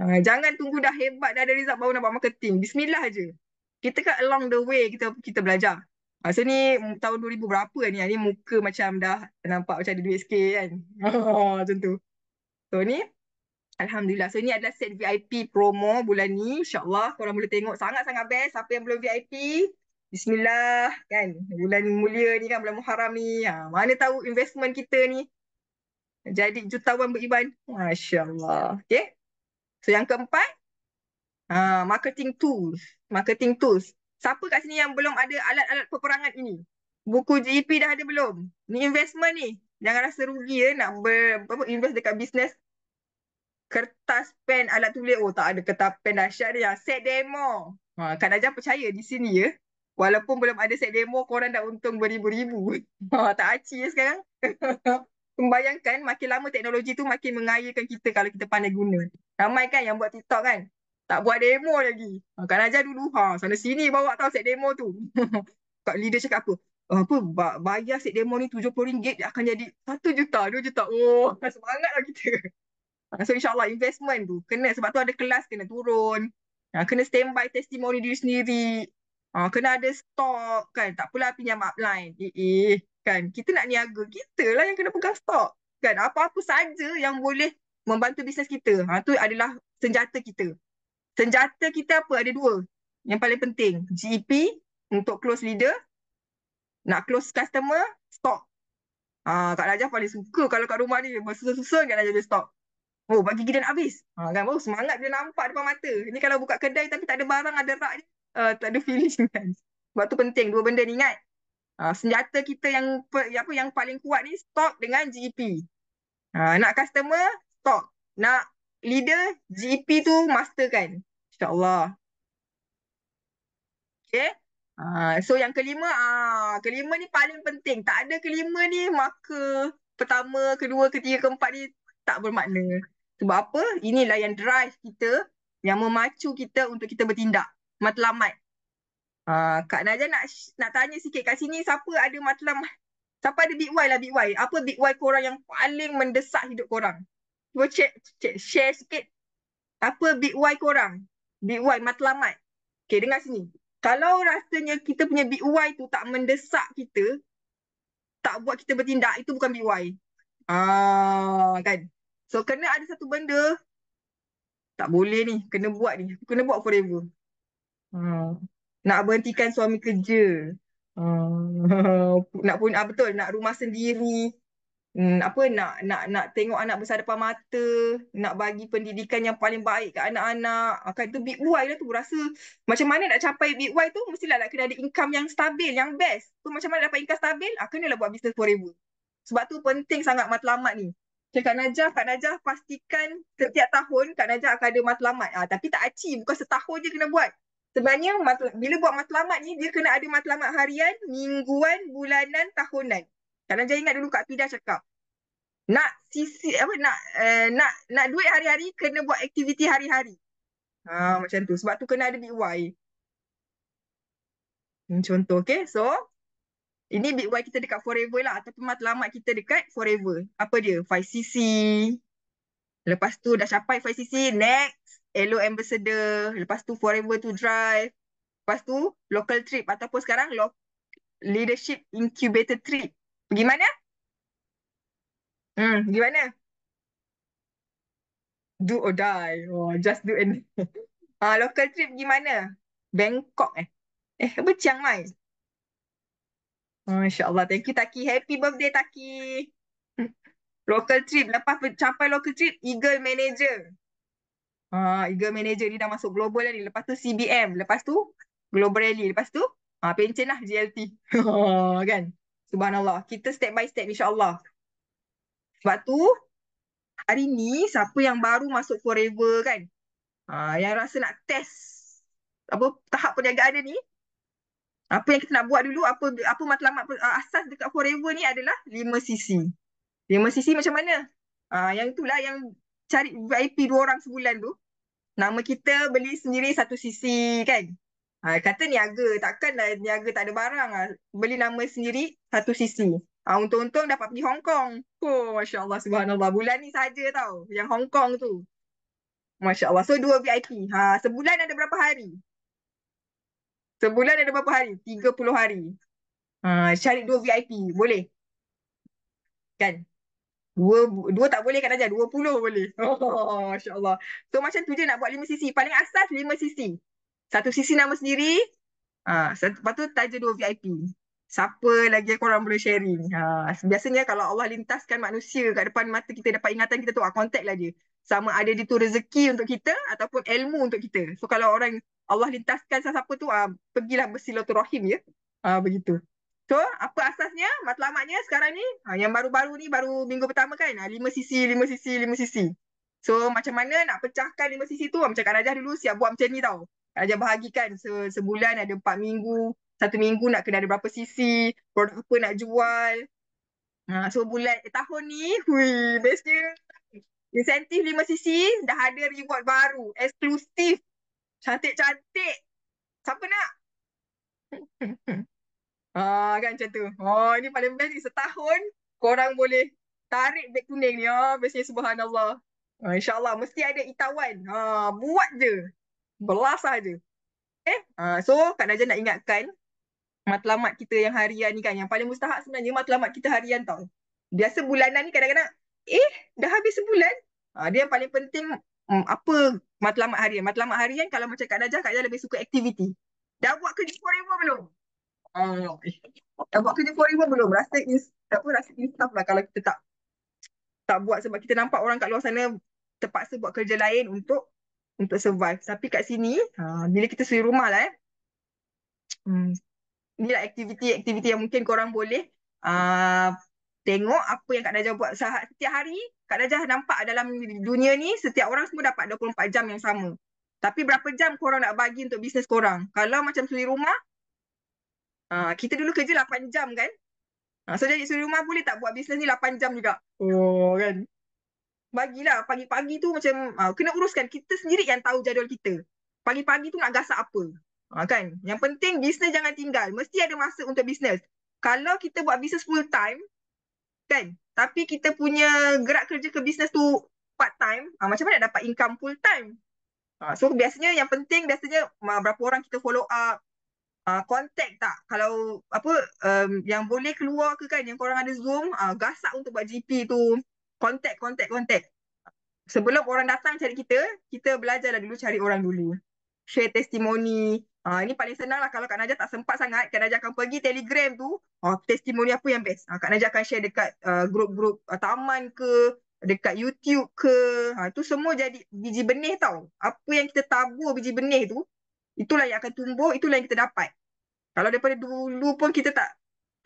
Ha, jangan tunggu dah hebat dah ada result baru nak buat marketing. Bismillah je. Kita kan along the way kita kita belajar. Masa ha, ni tahun 2000 berapa ni? Ha, ni muka macam dah nampak macam ada duit sikit kan. macam tu. So ni Alhamdulillah. So ini adalah set VIP promo bulan ni. InsyaAllah korang boleh tengok sangat-sangat best. Siapa yang belum VIP, Bismillah kan. Bulan mulia ni kan, bulan Muharram ni. Ha, mana tahu investment kita ni jadi jutawan beriman. MasyaAllah. Okay. So yang keempat, ha, marketing tools. Marketing tools. Siapa kat sini yang belum ada alat-alat peperangan ini? Buku GEP dah ada belum? Ni investment ni. Jangan rasa rugi ya nak ber, apa, invest dekat bisnes kertas pen alat tulis oh tak ada kertas pen dahsyat ni yang set demo. Ha, kan ajar percaya di sini ya. Walaupun belum ada set demo korang dah untung beribu-ribu. Ha, tak aci ya sekarang. Membayangkan makin lama teknologi tu makin mengayakan kita kalau kita pandai guna. Ramai kan yang buat TikTok kan. Tak buat demo lagi. Ha, kan ajar dulu ha, sana sini bawa tau set demo tu. Kak leader cakap apa? Oh, apa bayar set demo ni RM70 akan jadi 1 juta, 2 juta. Oh, semangatlah kita. So insyaAllah investment tu kena sebab tu ada kelas kena turun. Ha, kena standby testimoni diri sendiri. Ha, kena ada stok kan. Tak pula pinjam upline. Eh, eh kan. Kita nak niaga. Kita lah yang kena pegang stok. Kan apa-apa saja yang boleh membantu bisnes kita. Ha, tu adalah senjata kita. Senjata kita apa? Ada dua. Yang paling penting. GEP untuk close leader. Nak close customer, stok. Ha, Kak Najah paling suka kalau kat rumah ni. Susun-susun Kak Najah ada stok. Oh bagi dia nak habis. Ha, kan? Oh, semangat dia nampak depan mata. Ni kalau buka kedai tapi tak ada barang, ada rak ni. Uh, tak ada feeling kan. Sebab tu penting dua benda ni ingat. Uh, senjata kita yang apa yang paling kuat ni stock dengan GEP. Uh, ha, nak customer, stock. Nak leader, GEP tu master kan. InsyaAllah. Okay. Uh, so yang kelima, ah uh, kelima ni paling penting. Tak ada kelima ni maka pertama, kedua, ketiga, keempat ni tak bermakna. Sebab apa? Inilah yang drive kita, yang memacu kita untuk kita bertindak. Matlamat. Uh, Kak Najah nak nak tanya sikit kat sini, siapa ada matlamat? Siapa ada big why lah big why? Apa big why korang yang paling mendesak hidup korang? Cuba check, check, share sikit. Apa big why korang? Big why matlamat. Okay, dengar sini. Kalau rasanya kita punya big why tu tak mendesak kita, tak buat kita bertindak, itu bukan big why. Ah, kan? So kena ada satu benda tak boleh ni, kena buat ni. Kena buat forever. Hmm. Nak berhentikan suami kerja. Hmm. nak pun ah, betul nak rumah sendiri. Hmm, apa nak nak nak tengok anak besar depan mata, nak bagi pendidikan yang paling baik ke anak-anak. Akan ah, tu big why lah tu rasa macam mana nak capai big why tu mestilah nak lah kena ada income yang stabil, yang best. Tu macam mana nak dapat income stabil? Ah kena lah buat business forever. Sebab tu penting sangat matlamat ni. Okay, Kak Najah, Kak Najah pastikan setiap tahun Kak Najah akan ada matlamat. Ah, tapi tak aci, bukan setahun je kena buat. Sebenarnya bila buat matlamat ni, dia kena ada matlamat harian, mingguan, bulanan, tahunan. Kak Najah ingat dulu Kak Pida cakap. Nak sisi, apa, nak, eh, nak nak duit hari-hari, kena buat aktiviti hari-hari. Ha, macam tu. Sebab tu kena ada big hmm, Contoh, okay. So, ini big boy kita dekat forever lah ataupun matlamat kita dekat forever. Apa dia? 5cc. Lepas tu dah capai 5cc, next. Hello ambassador. Lepas tu forever to drive. Lepas tu local trip ataupun sekarang lo- leadership incubator trip. Pergi mana? Hmm, pergi mana? Do or die. Oh, just do and... ah, local trip pergi mana? Bangkok eh. Eh, apa Chiang Mai? InsyaAllah. Thank you, Taki. Happy birthday, Taki. Local trip. Lepas capai local trip, Eagle Manager. Ha, Eagle Manager ni dah masuk global lah ni. Lepas tu CBM. Lepas tu Global Rally. Lepas tu ha, pencen lah GLT. Ha, kan? Subhanallah. Kita step by step insyaAllah. Sebab tu hari ni siapa yang baru masuk forever kan? Ha, yang rasa nak test apa tahap perniagaan dia ni, apa yang kita nak buat dulu apa apa matlamat uh, asas dekat forever ni adalah 5 sisi. 5 sisi macam mana uh, yang itulah yang cari VIP dua orang sebulan tu nama kita beli sendiri satu sisi, kan Ha, kata niaga, takkan lah niaga tak ada barang lah. Beli nama sendiri, satu sisi. Ha, untung-untung dapat pergi Hong Kong. Oh, Masya Allah, subhanallah. Bulan ni saja tau, yang Hong Kong tu. Masya Allah, so dua VIP. Ha, sebulan ada berapa hari? Sebulan ada berapa hari? 30 hari. Ha, cari dua VIP. Boleh? Kan? Dua, dua tak boleh kan Najah? Dua puluh boleh. Oh, Masya Allah. So macam tu je nak buat lima sisi. Paling asas lima sisi. Satu sisi nama sendiri. Ha, satu, lepas tu tajuk dua VIP. Siapa lagi yang korang boleh sharing. Ha, biasanya kalau Allah lintaskan manusia kat depan mata kita dapat ingatan kita tu. Ha, contact lah dia sama ada dia tu rezeki untuk kita ataupun ilmu untuk kita. So kalau orang Allah lintaskan sesiapa tu ah uh, pergilah bersilaturahim ya. Ah uh, begitu. So apa asasnya? Matlamatnya sekarang ni uh, yang baru-baru ni baru minggu pertama kan? Uh, lima sisi, lima sisi, lima sisi. So macam mana nak pecahkan lima sisi tu? Ah, macam Kak Najah dulu siap buat macam ni tau. Kak bahagikan se sebulan ada empat minggu. Satu minggu nak kena ada berapa sisi. Produk apa nak jual. Uh, so bulan eh, tahun ni, hui, bestnya. Insentif 5 sisi dah ada reward baru. Eksklusif. Cantik-cantik. Siapa nak? ah kan macam tu. Oh ini paling best ni. Setahun korang boleh tarik beg kuning ni. Oh, ya, bestnya subhanallah. Oh, InsyaAllah mesti ada itawan. Ha, ah, buat je. Belas saja. Eh? Ah, so kan aja nak ingatkan matlamat kita yang harian ni kan. Yang paling mustahak sebenarnya matlamat kita harian tau. Biasa bulanan ni kadang-kadang Eh, dah habis sebulan. Uh, dia yang paling penting um, apa matlamat harian. Matlamat harian kalau macam Kak Najah, Kak Najah lebih suka aktiviti. Dah buat kerja forever belum? Uh, dah buat kerja forever belum? Rasa ins apa rasa insaf lah kalau kita tak tak buat sebab kita nampak orang kat luar sana terpaksa buat kerja lain untuk untuk survive. Tapi kat sini, uh, bila kita suri rumah lah eh. Hmm, inilah aktiviti-aktiviti yang mungkin korang boleh uh, tengok apa yang Kak Najah buat setiap hari. Kak Najah nampak dalam dunia ni setiap orang semua dapat 24 jam yang sama. Tapi berapa jam korang nak bagi untuk bisnes korang? Kalau macam suri rumah, ah, kita dulu kerja 8 jam kan? Ah, so jadi suri rumah boleh tak buat bisnes ni 8 jam juga? Oh kan? Bagilah pagi-pagi tu macam ah, kena uruskan. Kita sendiri yang tahu jadual kita. Pagi-pagi tu nak gasak apa? kan? Yang penting bisnes jangan tinggal. Mesti ada masa untuk bisnes. Kalau kita buat bisnes full time, kan tapi kita punya gerak kerja ke bisnes tu part time uh, ah, macam mana nak dapat income full time uh, ah, so biasanya yang penting biasanya uh, berapa orang kita follow up uh, contact tak kalau apa um, yang boleh keluar ke kan yang korang ada zoom uh, gasak untuk buat GP tu contact contact contact sebelum orang datang cari kita kita belajarlah dulu cari orang dulu share testimoni Ha, ini paling senang lah kalau Kak Najah tak sempat sangat, Kak Najah akan pergi telegram tu, ha, testimoni apa yang best. Ha, Kak Najah akan share dekat uh, grup-grup uh, taman ke, dekat YouTube ke. Ha, itu semua jadi biji benih tau. Apa yang kita tabur biji benih tu, itulah yang akan tumbuh, itulah yang kita dapat. Kalau daripada dulu pun kita tak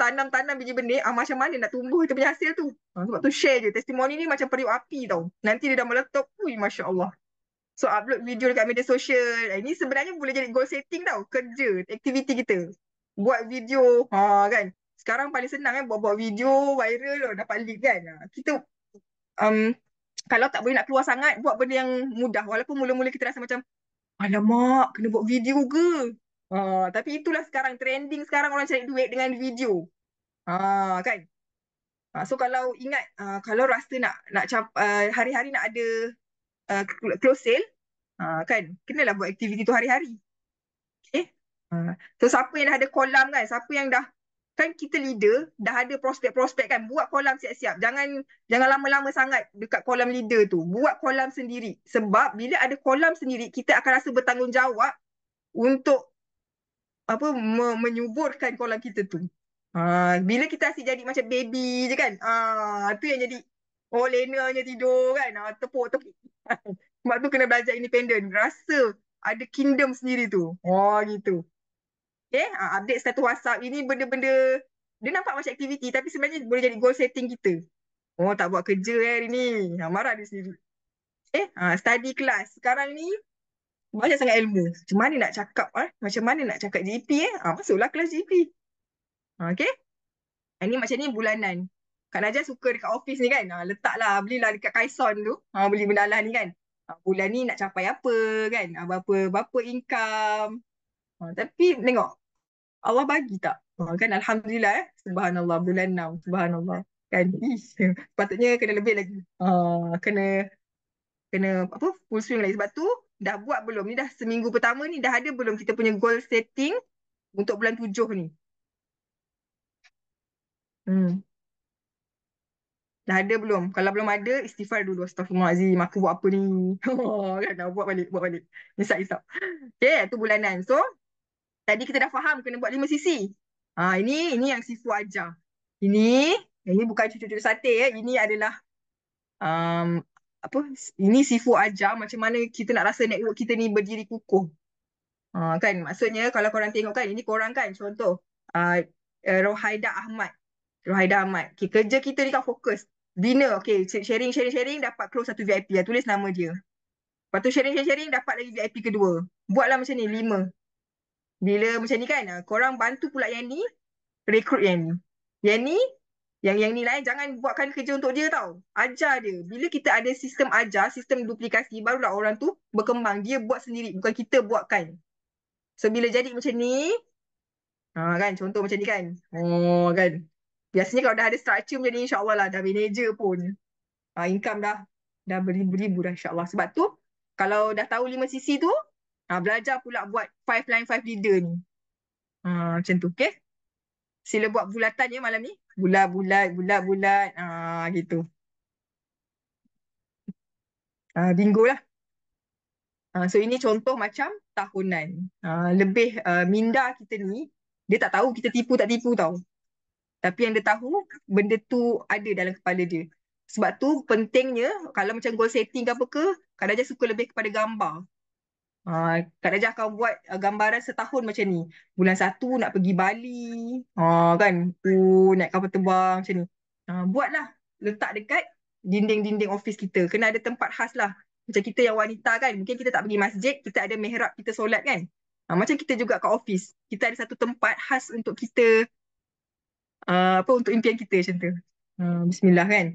tanam-tanam biji benih, ah, macam mana nak tumbuh kita punya hasil tu. Ha, sebab tu share je. Testimoni ni macam periuk api tau. Nanti dia dah meletup, ui Masya Allah. So upload video dekat media sosial. Ini eh, sebenarnya boleh jadi goal setting tau. Kerja, aktiviti kita. Buat video, ha kan. Sekarang paling senang kan buat-buat video viral lah. Dapat link kan. Ha, kita, um, kalau tak boleh nak keluar sangat, buat benda yang mudah. Walaupun mula-mula kita rasa macam, alamak, kena buat video ke? Ha, tapi itulah sekarang, trending sekarang orang cari duit dengan video. Ha, kan? Ha, so kalau ingat, uh, kalau rasa nak nak cap, ha, hari-hari nak ada uh, close sale uh, kan lah buat aktiviti tu hari-hari okay eh, uh, so siapa yang dah ada kolam kan siapa yang dah kan kita leader dah ada prospek-prospek kan buat kolam siap-siap jangan jangan lama-lama sangat dekat kolam leader tu buat kolam sendiri sebab bila ada kolam sendiri kita akan rasa bertanggungjawab untuk apa me- menyuburkan kolam kita tu ha, bila kita asyik jadi macam baby je kan ha, tu yang jadi Oh lenanya tidur kan. Ha, tepuk tepuk. Sebab tu kena belajar independent. Rasa ada kingdom sendiri tu. Oh gitu. Okay. Eh, ah, ha, update status WhatsApp. Ini benda-benda. Dia nampak macam aktiviti. Tapi sebenarnya boleh jadi goal setting kita. Oh tak buat kerja eh, hari ni. Ha, marah dia sendiri. Eh, ha, study kelas. Sekarang ni banyak sangat ilmu. Macam mana nak cakap eh? Macam mana nak cakap GP eh? Ha, masuklah kelas GP. okay. Ini macam ni bulanan. Kak Najah suka dekat office ni kan. Ha, letaklah, belilah dekat Kaison tu. Ha, beli benda lah ni kan. Ha, bulan ni nak capai apa kan. Ha, berapa, berapa income. Ha, tapi tengok. Allah bagi tak? Ha, kan Alhamdulillah eh. Subhanallah. Bulan 6. Subhanallah. Kan? Ish. Patutnya kena lebih lagi. Ha, kena kena apa full swing lagi. Sebab tu dah buat belum? Ni dah seminggu pertama ni dah ada belum kita punya goal setting untuk bulan 7 ni? Hmm. Dah ada belum? Kalau belum ada, istighfar dulu. Astaghfirullahaladzim. Aku buat apa ni? Oh, kan? Dah buat balik. Buat balik. Misal nisab. Okay, itu bulanan. So, tadi kita dah faham kena buat lima sisi. Ha, ini ini yang sifu ajar. Ini, ini bukan cucu-cucu sate. Eh. Ya. Ini adalah um, apa? Ini sifu ajar macam mana kita nak rasa network kita ni berdiri kukuh. Ha, kan? Maksudnya kalau korang tengok kan, ini korang kan contoh. Uh, eh, Rohaida Ahmad. Rohaida Ahmad. Okay, kerja kita ni kan fokus. Bina okay sharing sharing sharing dapat close satu VIP Ya, lah, tulis nama dia. Lepas tu sharing sharing sharing dapat lagi VIP kedua. Buatlah macam ni lima. Bila macam ni kan ah, korang bantu pula yang ni rekrut yang ni. Yang ni yang yang ni lain jangan buatkan kerja untuk dia tau. Ajar dia. Bila kita ada sistem ajar, sistem duplikasi barulah orang tu berkembang. Dia buat sendiri bukan kita buatkan. So bila jadi macam ni Ha kan contoh macam ni kan. Oh kan. Biasanya kalau dah ada structure macam ni insyaAllah lah dah manager pun. Uh, income dah dah beribu-ribu dah insyaAllah. Sebab tu kalau dah tahu lima sisi tu uh, belajar pula buat five line five leader ni. Uh, macam tu okay. Sila buat bulatan ya malam ni. Bulat-bulat, bulat-bulat. Uh, gitu. Uh, bingo lah. Uh, so ini contoh macam tahunan. Uh, lebih uh, minda kita ni, dia tak tahu kita tipu tak tipu tau. Tapi yang dia tahu benda tu ada dalam kepala dia. Sebab tu pentingnya kalau macam goal setting ke apa ke, Kak Najah suka lebih kepada gambar. Uh, Kak Najah akan buat uh, gambaran setahun macam ni. Bulan satu nak pergi Bali. Uh, kan? Uh, naik kapal terbang macam ni. Uh, buatlah. Letak dekat dinding-dinding office kita. Kena ada tempat khas lah. Macam kita yang wanita kan. Mungkin kita tak pergi masjid. Kita ada mihrab kita solat kan. Uh, macam kita juga kat office. Kita ada satu tempat khas untuk kita uh, apa untuk impian kita macam tu. Uh, bismillah kan.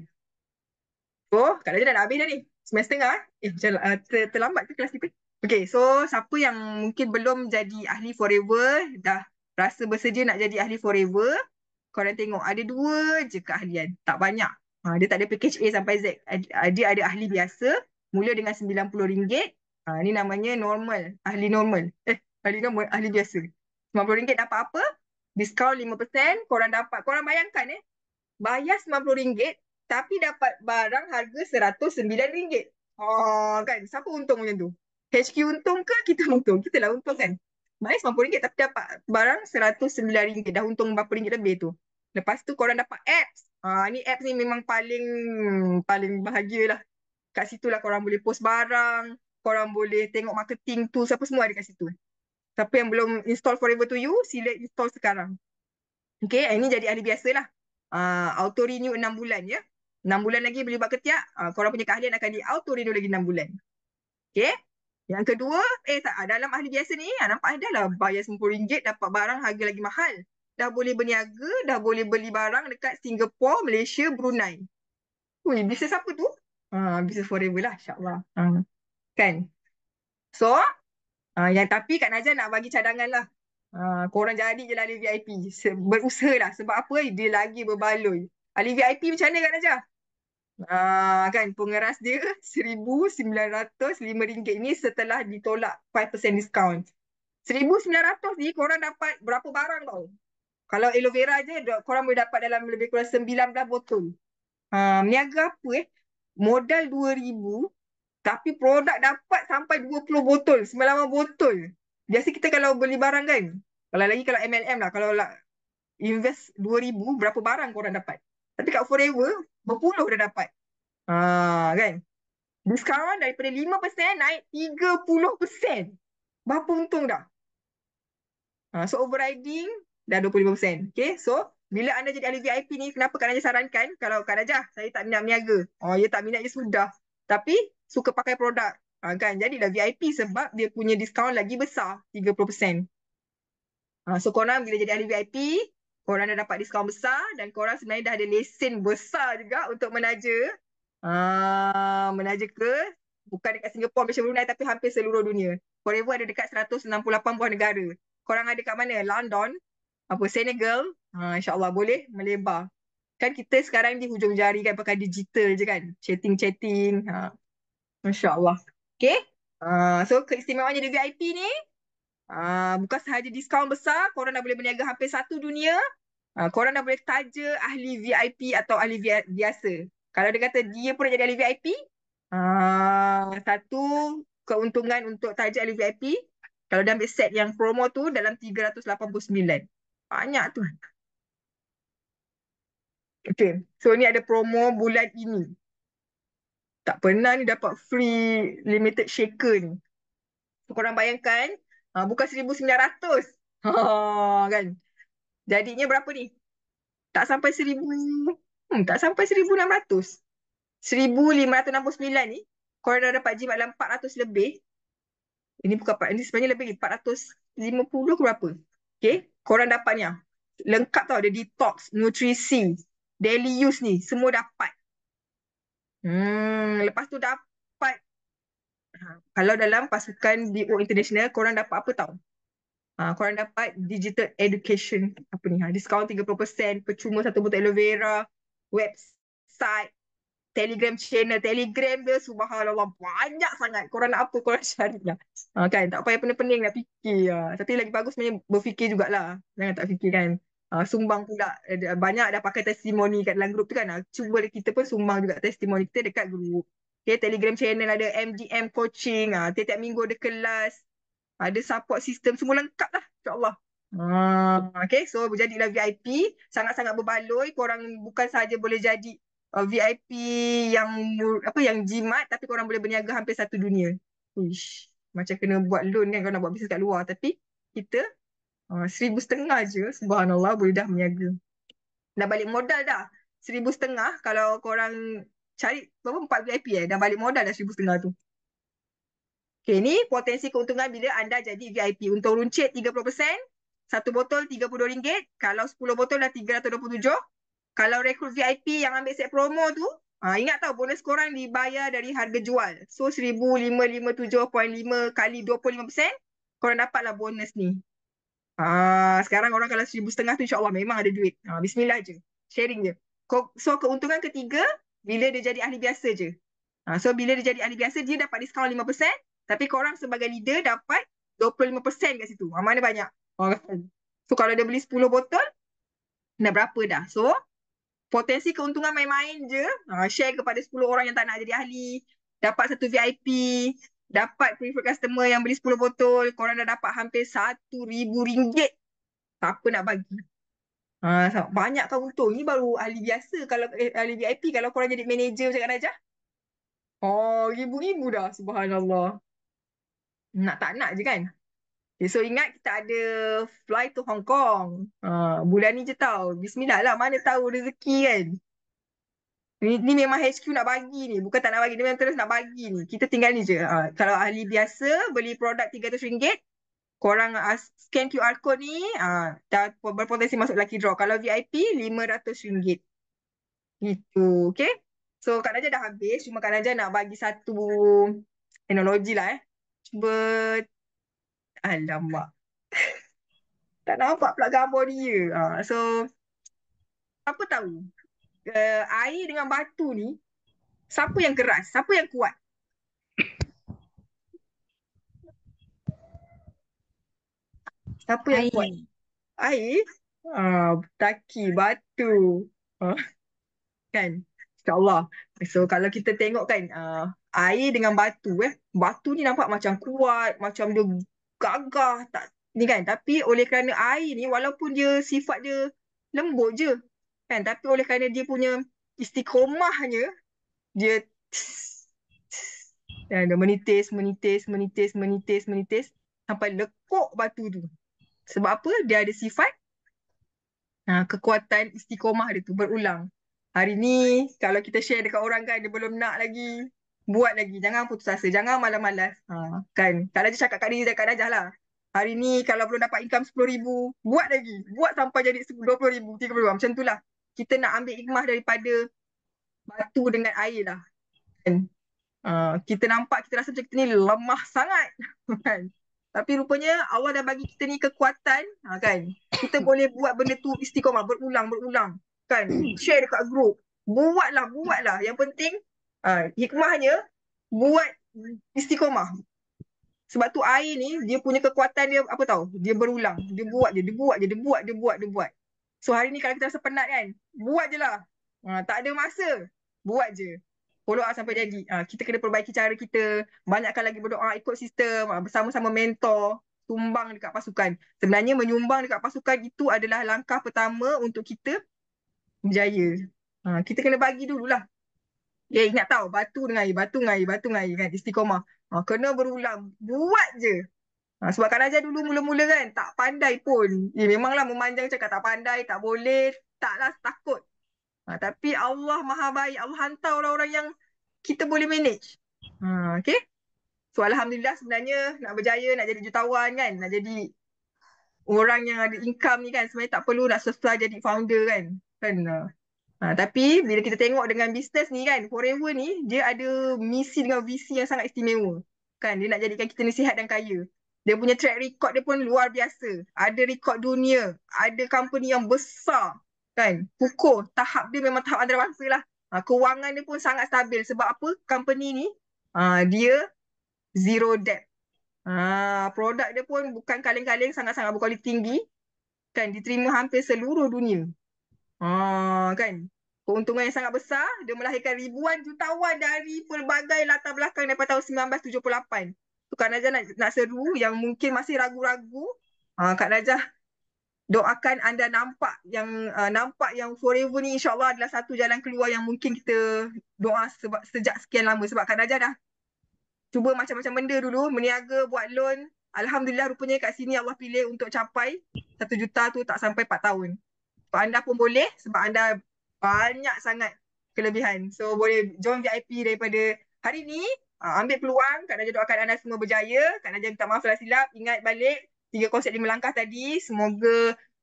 Oh, kalau dia dah habis dah ni. Semester tengah. Eh, eh macam, uh, ter- terlambat ke kelas ni Okay, so siapa yang mungkin belum jadi ahli forever, dah rasa bersedia nak jadi ahli forever, korang tengok ada dua je keahlian. Tak banyak. Ha, dia tak ada package A sampai Z. Dia ada ahli biasa, mula dengan RM90. Ha, ni namanya normal, ahli normal. Eh, ahli normal, ahli biasa. RM90 dapat apa? diskaun 5%, korang dapat, korang bayangkan eh, bayar RM90 tapi dapat barang harga RM109. Oh, kan? Siapa untung macam tu? HQ untung ke kita untung? Kita lah untung kan? Bayar RM90 tapi dapat barang RM109. Dah untung berapa ringgit lebih tu. Lepas tu korang dapat apps. Ah, ni apps ni memang paling paling bahagia lah. Kat situ lah korang boleh post barang. Korang boleh tengok marketing tu. Siapa semua ada kat situ. Siapa yang belum install Forever to You, sila install sekarang. Okay, yang ah, ini jadi ahli biasa lah. Uh, ah, auto renew 6 bulan ya. 6 bulan lagi boleh buat ketiak, uh, ah, korang punya keahlian akan di auto renew lagi 6 bulan. Okay. Yang kedua, eh tak, dalam ahli biasa ni, ya, nampak ada lah bayar RM10 dapat barang harga lagi mahal. Dah boleh berniaga, dah boleh beli barang dekat Singapura, Malaysia, Brunei. Ui, bisnes apa tu? Ah, bisnes forever lah, insyaAllah. Uh. Kan? So, Uh, yang tapi Kak Najah nak bagi cadangan lah. Uh, korang jadi je lah VIP. Se- berusaha lah. Sebab apa dia lagi berbaloi. Ali VIP macam mana Kak Najah? Uh, kan pengeras dia RM1,905 ni setelah ditolak 5% discount. RM1,900 ni korang dapat berapa barang tau? Kalau aloe vera je korang boleh dapat dalam lebih kurang 19 botol. Uh, niaga apa eh? Modal 2000 tapi produk dapat sampai 20 botol, 98 botol. Biasa kita kalau beli barang kan, kalau lagi kalau MLM lah, kalau lah invest 2000 berapa barang korang dapat? Tapi kat Forever, berpuluh dah dapat. Ha, kan? Diskaun daripada 5% naik 30%. Berapa untung dah? Ha, so overriding dah 25%. Okay, so bila anda jadi ahli VIP ni, kenapa Kak Najah sarankan kalau Kak Najah, saya tak minat miaga. Oh, ya tak minat ya sudah. Tapi suka pakai produk ha, kan jadi dah VIP sebab dia punya diskaun lagi besar 30% ha, so korang bila jadi ahli VIP korang dah dapat diskaun besar dan korang sebenarnya dah ada lesen besar juga untuk menaja ha, menaja ke bukan dekat Singapura Malaysia Brunei tapi hampir seluruh dunia Forever ada dekat 168 buah negara korang ada kat mana London apa Senegal ha, insyaAllah boleh melebar Kan kita sekarang di hujung jari kan pakai digital je kan. Chatting-chatting. Ha. Masya Allah. Okay. Uh, ah, so keistimewaannya di VIP ni. Uh, bukan sahaja diskaun besar. Korang dah boleh berniaga hampir satu dunia. Uh, korang dah boleh taja ahli VIP atau ahli biasa. Kalau dia kata dia pun nak jadi ahli VIP. Uh, satu keuntungan untuk taja ahli VIP. Kalau dia ambil set yang promo tu dalam RM389. Banyak tu. Okay. So ni ada promo bulan ini tak pernah ni dapat free limited shaker ni. So, korang bayangkan, ha, bukan RM1,900. Ha, kan? Jadinya berapa ni? Tak sampai RM1,000. Hmm, tak sampai RM1,600. RM1,569 ni, korang dah dapat jimat dalam RM400 lebih. Ini bukan ini sebenarnya lebih RM450 ke berapa. Okay, korang dapat ni Lengkap tau, ada detox, nutrisi, daily use ni, semua dapat. Hmm, lepas tu dapat ha, kalau dalam pasukan DO International, korang dapat apa tau? Ha, korang dapat digital education apa ni? Ha, discount 30%, percuma satu botol aloe vera, website, Telegram channel, Telegram dia subhanallah banyak sangat. Korang nak apa korang cari lah. Ha, kan? Tak payah pening-pening nak fikir. Ha. Tapi lagi bagus sebenarnya berfikir jugalah. Jangan tak fikir kan. Uh, sumbang pula uh, banyak dah pakai testimoni kat dalam grup tu kan ah, cuba lah kita pun sumbang juga testimoni kita dekat grup okay, telegram channel ada MGM coaching uh, tiap-tiap minggu ada kelas uh, ada support system semua lengkap lah insyaAllah uh, okay, so jadilah VIP sangat-sangat berbaloi korang bukan saja boleh jadi uh, VIP yang apa yang jimat tapi korang boleh berniaga hampir satu dunia Uish, macam kena buat loan kan kalau nak buat bisnes kat luar tapi kita Uh, seribu setengah je. Subhanallah boleh dah meniaga. Dah balik modal dah. Seribu setengah kalau korang cari berapa empat VIP eh. Dah balik modal dah seribu setengah tu. Okay ni potensi keuntungan bila anda jadi VIP. Untuk runcit 30%. Satu botol RM32. Kalau 10 botol dah RM327. Kalau rekrut VIP yang ambil set promo tu. Ha, ingat tau bonus korang dibayar dari harga jual. So 1557.5 kali 25% korang dapatlah bonus ni. Ah, sekarang orang kalau seribu setengah tu insyaAllah memang ada duit. Ah, bismillah je. Sharing je. So keuntungan ketiga, bila dia jadi ahli biasa je. Ah, so bila dia jadi ahli biasa, dia dapat diskaun lima persen. Tapi korang sebagai leader dapat 25% kat situ. Ah, mana banyak. So kalau dia beli 10 botol, dah berapa dah. So potensi keuntungan main-main je. Ah, share kepada 10 orang yang tak nak jadi ahli. Dapat satu VIP dapat prefer customer yang beli 10 botol, korang dah dapat hampir satu ribu ringgit. Tak Siapa nak bagi? Ha, banyak kau untung. Ni baru ahli biasa kalau eh, ahli VIP kalau korang jadi manager macam mana aja. Oh, ribu-ribu dah subhanallah. Nak tak nak je kan? Okay, eh, so ingat kita ada fly to Hong Kong. Ha, bulan ni je tau. Bismillah lah. Mana tahu rezeki kan? Ni, ni memang HQ nak bagi ni. Bukan tak nak bagi. Dia memang terus nak bagi ni. Kita tinggal ni je. Uh, kalau ahli biasa beli produk RM300, korang uh, scan QR code ni, uh, dah berpotensi masuk lucky draw. Kalau VIP, RM500. itu Okay. So Kak Najah dah habis. Cuma Kak Najah nak bagi satu teknologi lah eh. Cuba. Alamak. tak nampak pula gambar dia. Uh, so, apa tahu uh, air dengan batu ni siapa yang keras siapa yang kuat siapa yang air. kuat air ah uh, taki batu uh, kan insyaallah so kalau kita tengok kan uh, air dengan batu eh batu ni nampak macam kuat macam dia gagah tak ni kan tapi oleh kerana air ni walaupun dia sifat dia lembut je kan tapi oleh kerana dia punya istiqomahnya dia dan dia menitis menitis menitis menitis menitis sampai lekuk batu tu sebab apa dia ada sifat ha, kekuatan istiqomah dia tu berulang hari ni kalau kita share dekat orang kan dia belum nak lagi buat lagi jangan putus asa jangan malas-malas ha, kan kalau dia cakap kat diri dekat Najah lah Hari ni kalau belum dapat income RM10,000, buat lagi. Buat sampai jadi RM20,000, RM30,000. Macam tu lah kita nak ambil hikmah daripada batu dengan air lah. Kan? Uh, kita nampak kita rasa macam kita ni lemah sangat kan. Tapi rupanya Allah dah bagi kita ni kekuatan ah, kan. Kita boleh buat benda tu istiqomah berulang berulang kan. Share dekat group. Buatlah buatlah. Yang penting uh, hikmahnya buat istiqomah. Sebab tu air ni dia punya kekuatan dia apa tahu? Dia berulang. Dia buat je, dia buat je, dia buat, dia buat, dia buat. Dia buat. So hari ni kalau kita rasa penat kan, buat je lah. Ha, tak ada masa, buat je. Follow up sampai jadi. Ha, kita kena perbaiki cara kita, banyakkan lagi berdoa, ikut sistem, ha, bersama-sama mentor, tumbang dekat pasukan. Sebenarnya menyumbang dekat pasukan itu adalah langkah pertama untuk kita berjaya. Ha, kita kena bagi dululah. Ya ingat tahu batu dengan air, batu dengan air, batu dengan air kan, istiqomah. Ha, kena berulang, buat je. Ha, sebab kan aja dulu mula-mula kan tak pandai pun. Eh, memanglah memanjang cakap tak pandai, tak boleh, taklah takut. Ha, tapi Allah maha baik. Allah hantar orang-orang yang kita boleh manage. Ha, okay? So Alhamdulillah sebenarnya nak berjaya, nak jadi jutawan kan. Nak jadi orang yang ada income ni kan. Sebenarnya tak perlu nak susah jadi founder kan. kan? Ha, tapi bila kita tengok dengan bisnes ni kan, forever ni dia ada misi dengan visi yang sangat istimewa. Kan? Dia nak jadikan kita ni sihat dan kaya. Dia punya track record dia pun luar biasa. Ada record dunia. Ada company yang besar. Kan? Pukul. Tahap dia memang tahap antarabangsa lah. Ha, kewangan dia pun sangat stabil. Sebab apa? Company ni ha, dia zero debt. Ha, produk dia pun bukan kaleng-kaleng sangat-sangat berkualiti tinggi. Kan? Diterima hampir seluruh dunia. Ha, kan? Keuntungan yang sangat besar. Dia melahirkan ribuan jutawan dari pelbagai latar belakang daripada tahun 1978 tu Kak Najah nak, nak seru yang mungkin masih ragu-ragu uh, Kak Najah doakan anda nampak yang uh, nampak yang forever ni insyaAllah adalah satu jalan keluar yang mungkin kita doa sebab, sejak sekian lama sebab Kak Najah dah cuba macam-macam benda dulu meniaga buat loan Alhamdulillah rupanya kat sini Allah pilih untuk capai satu juta tu tak sampai empat tahun. Sebab anda pun boleh sebab anda banyak sangat kelebihan. So boleh join VIP daripada hari ni Uh, ambil peluang, Kak Najah doakan anda semua berjaya. Kak Najah minta maaf salah silap. Ingat balik tiga konsep lima langkah tadi. Semoga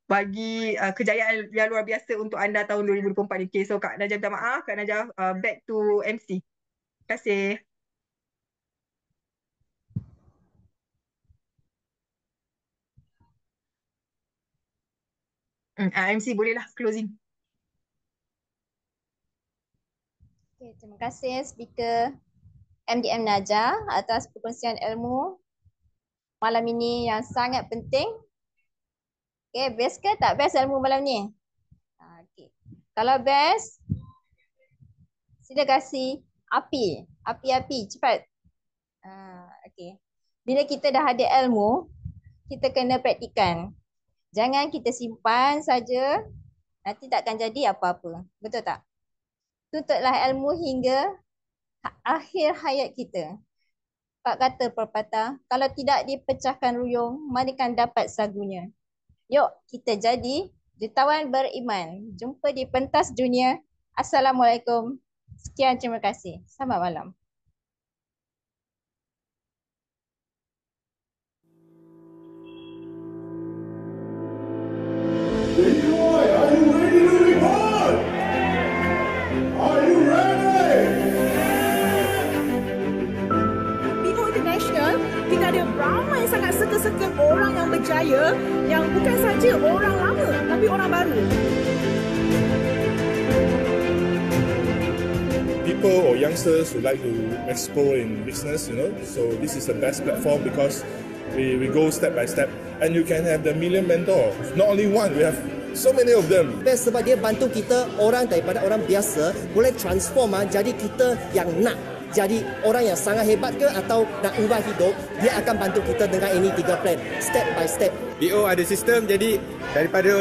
bagi uh, kejayaan yang luar biasa untuk anda tahun 2024 ni. Okay, so Kak Najah minta maaf. Kak Najah uh, back to MC. Terima kasih. Uh, hmm, ah, MC bolehlah closing. Okay, terima kasih speaker. MDM Najah atas perkongsian ilmu malam ini yang sangat penting. Okay, best ke tak best ilmu malam ni? Ha, okay. Kalau best, sila kasih api. Api-api, cepat. Uh, okay. Bila kita dah ada ilmu, kita kena praktikan. Jangan kita simpan saja, nanti takkan jadi apa-apa. Betul tak? Tutuplah ilmu hingga Ha, akhir hayat kita. Pak kata perpatah, kalau tidak dipecahkan ruyung, manakan dapat sagunya. Yuk, kita jadi jutawan beriman. Jumpa di pentas dunia. Assalamualaikum. Sekian terima kasih. Selamat malam. berjaya yang bukan saja orang lama tapi orang baru. People or youngsters who like to explore in business, you know, so this is the best platform because we, we go step by step and you can have the million mentor. Not only one, we have so many of them. Best sebab dia bantu kita orang daripada orang biasa boleh transform ah, jadi kita yang nak jadi orang yang sangat hebat ke atau nak ubah hidup, dia akan bantu kita dengan ini tiga plan, step by step. BO ada sistem, jadi daripada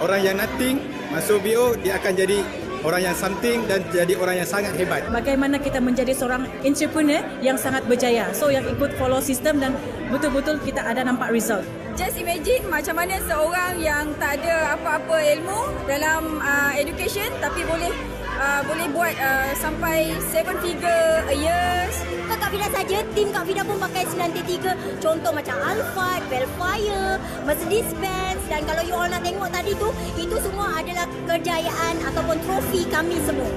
orang yang nothing, masuk BO, dia akan jadi orang yang something dan jadi orang yang sangat hebat. Bagaimana kita menjadi seorang entrepreneur yang sangat berjaya? So yang ikut follow sistem dan betul-betul kita ada nampak result. Just imagine macam mana seorang yang tak ada apa-apa ilmu dalam uh, education tapi boleh uh, boleh buat uh, sampai seven figure a year. Kak Kak Fida saja, tim Kak Fida pun pakai 93. Contoh macam Alfa, Belfire, Mercedes Benz dan kalau you all nak tengok tadi tu, itu semua adalah kejayaan ataupun trofi kami semua.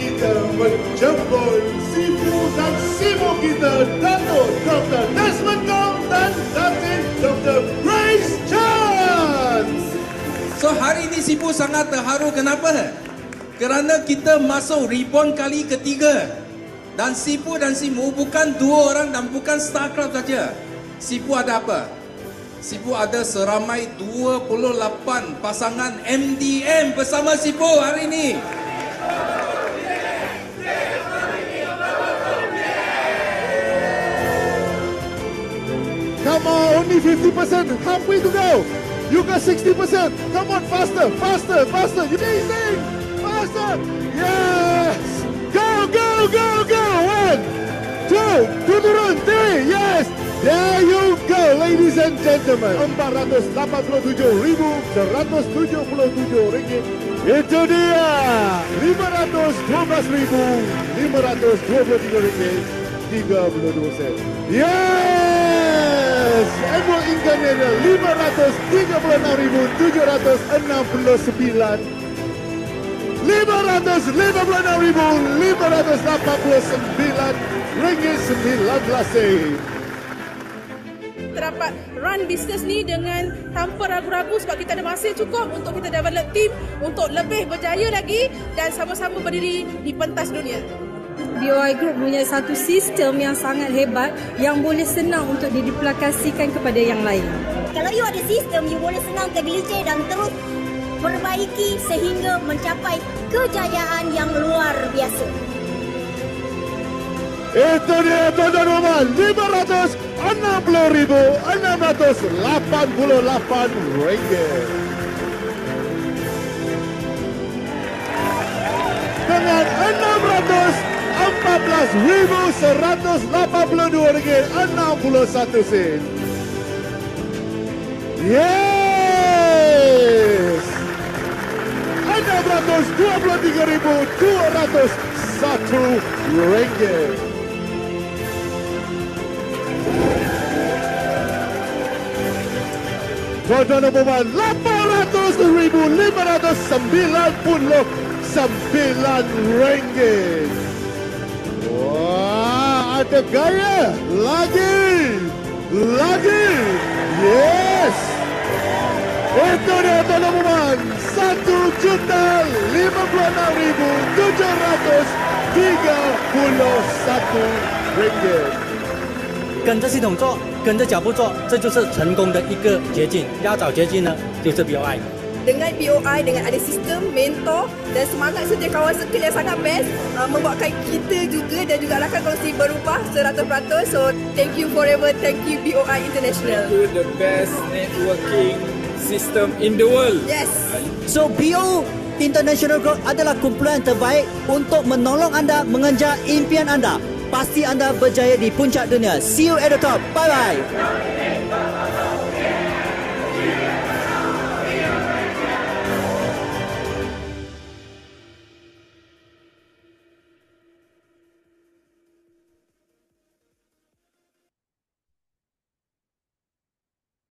Kita menjemput bu dan Sifu kita, Dato Dr. Desmond Gong dan Dr. Grace Jones. So hari ini Sipu sangat terharu kenapa? Kerana kita masuk rebound kali ketiga Dan Sipu dan Simu bukan dua orang dan bukan star club saja Sipu ada apa? Sipu ada seramai 28 pasangan MDM bersama Sipu hari ini Come on, only 50%, halfway to go You got 60%. Come on, faster, faster, faster. You need thing. Faster. Yes. Go, go, go, go. One, two, turun, three. Yes. There you go, ladies and gentlemen. 487.177 ringgit. Itu dia. 512.523 ringgit. 32 sen. Yes. Yes, Emo Inganera 536,769 556,569 Ringgit 19 Terdapat run bisnes ni dengan tanpa ragu-ragu sebab kita ada masih cukup untuk kita develop team untuk lebih berjaya lagi dan sama-sama berdiri di pentas dunia. BOI Group punya satu sistem yang sangat hebat yang boleh senang untuk didiplikasikan kepada yang lain. Kalau you ada sistem, you boleh senang ke dan terus perbaiki sehingga mencapai kejayaan yang luar biasa. Itu dia tuan-tuan rumah 568,688 ringgit. Dengan 600 4 belas ribu seratus lapan puluh dua ringgit enam puluh satu sen. Yes! Enam dua puluh tiga ribu dua ratus satu ringgit. Tuan-tuan 800,599 ringgit. 哇！阿德盖尔，l 吉，拉吉，yes！这是个大发现，一亿零五百零六万七千三百零一。跟着系统做，跟着脚步做，这就是成功的一个捷径。要找捷径呢，就是 IOI。dengan POI dengan ada sistem mentor dan semangat setiap kawan circle yang sangat best uh, membuatkan kita juga dan juga rakan kongsi berubah 100% so thank you forever thank you POI International thank you the best networking system in the world yes so PO International Group adalah kumpulan terbaik untuk menolong anda mengejar impian anda. Pasti anda berjaya di puncak dunia. See you at the top. Bye-bye.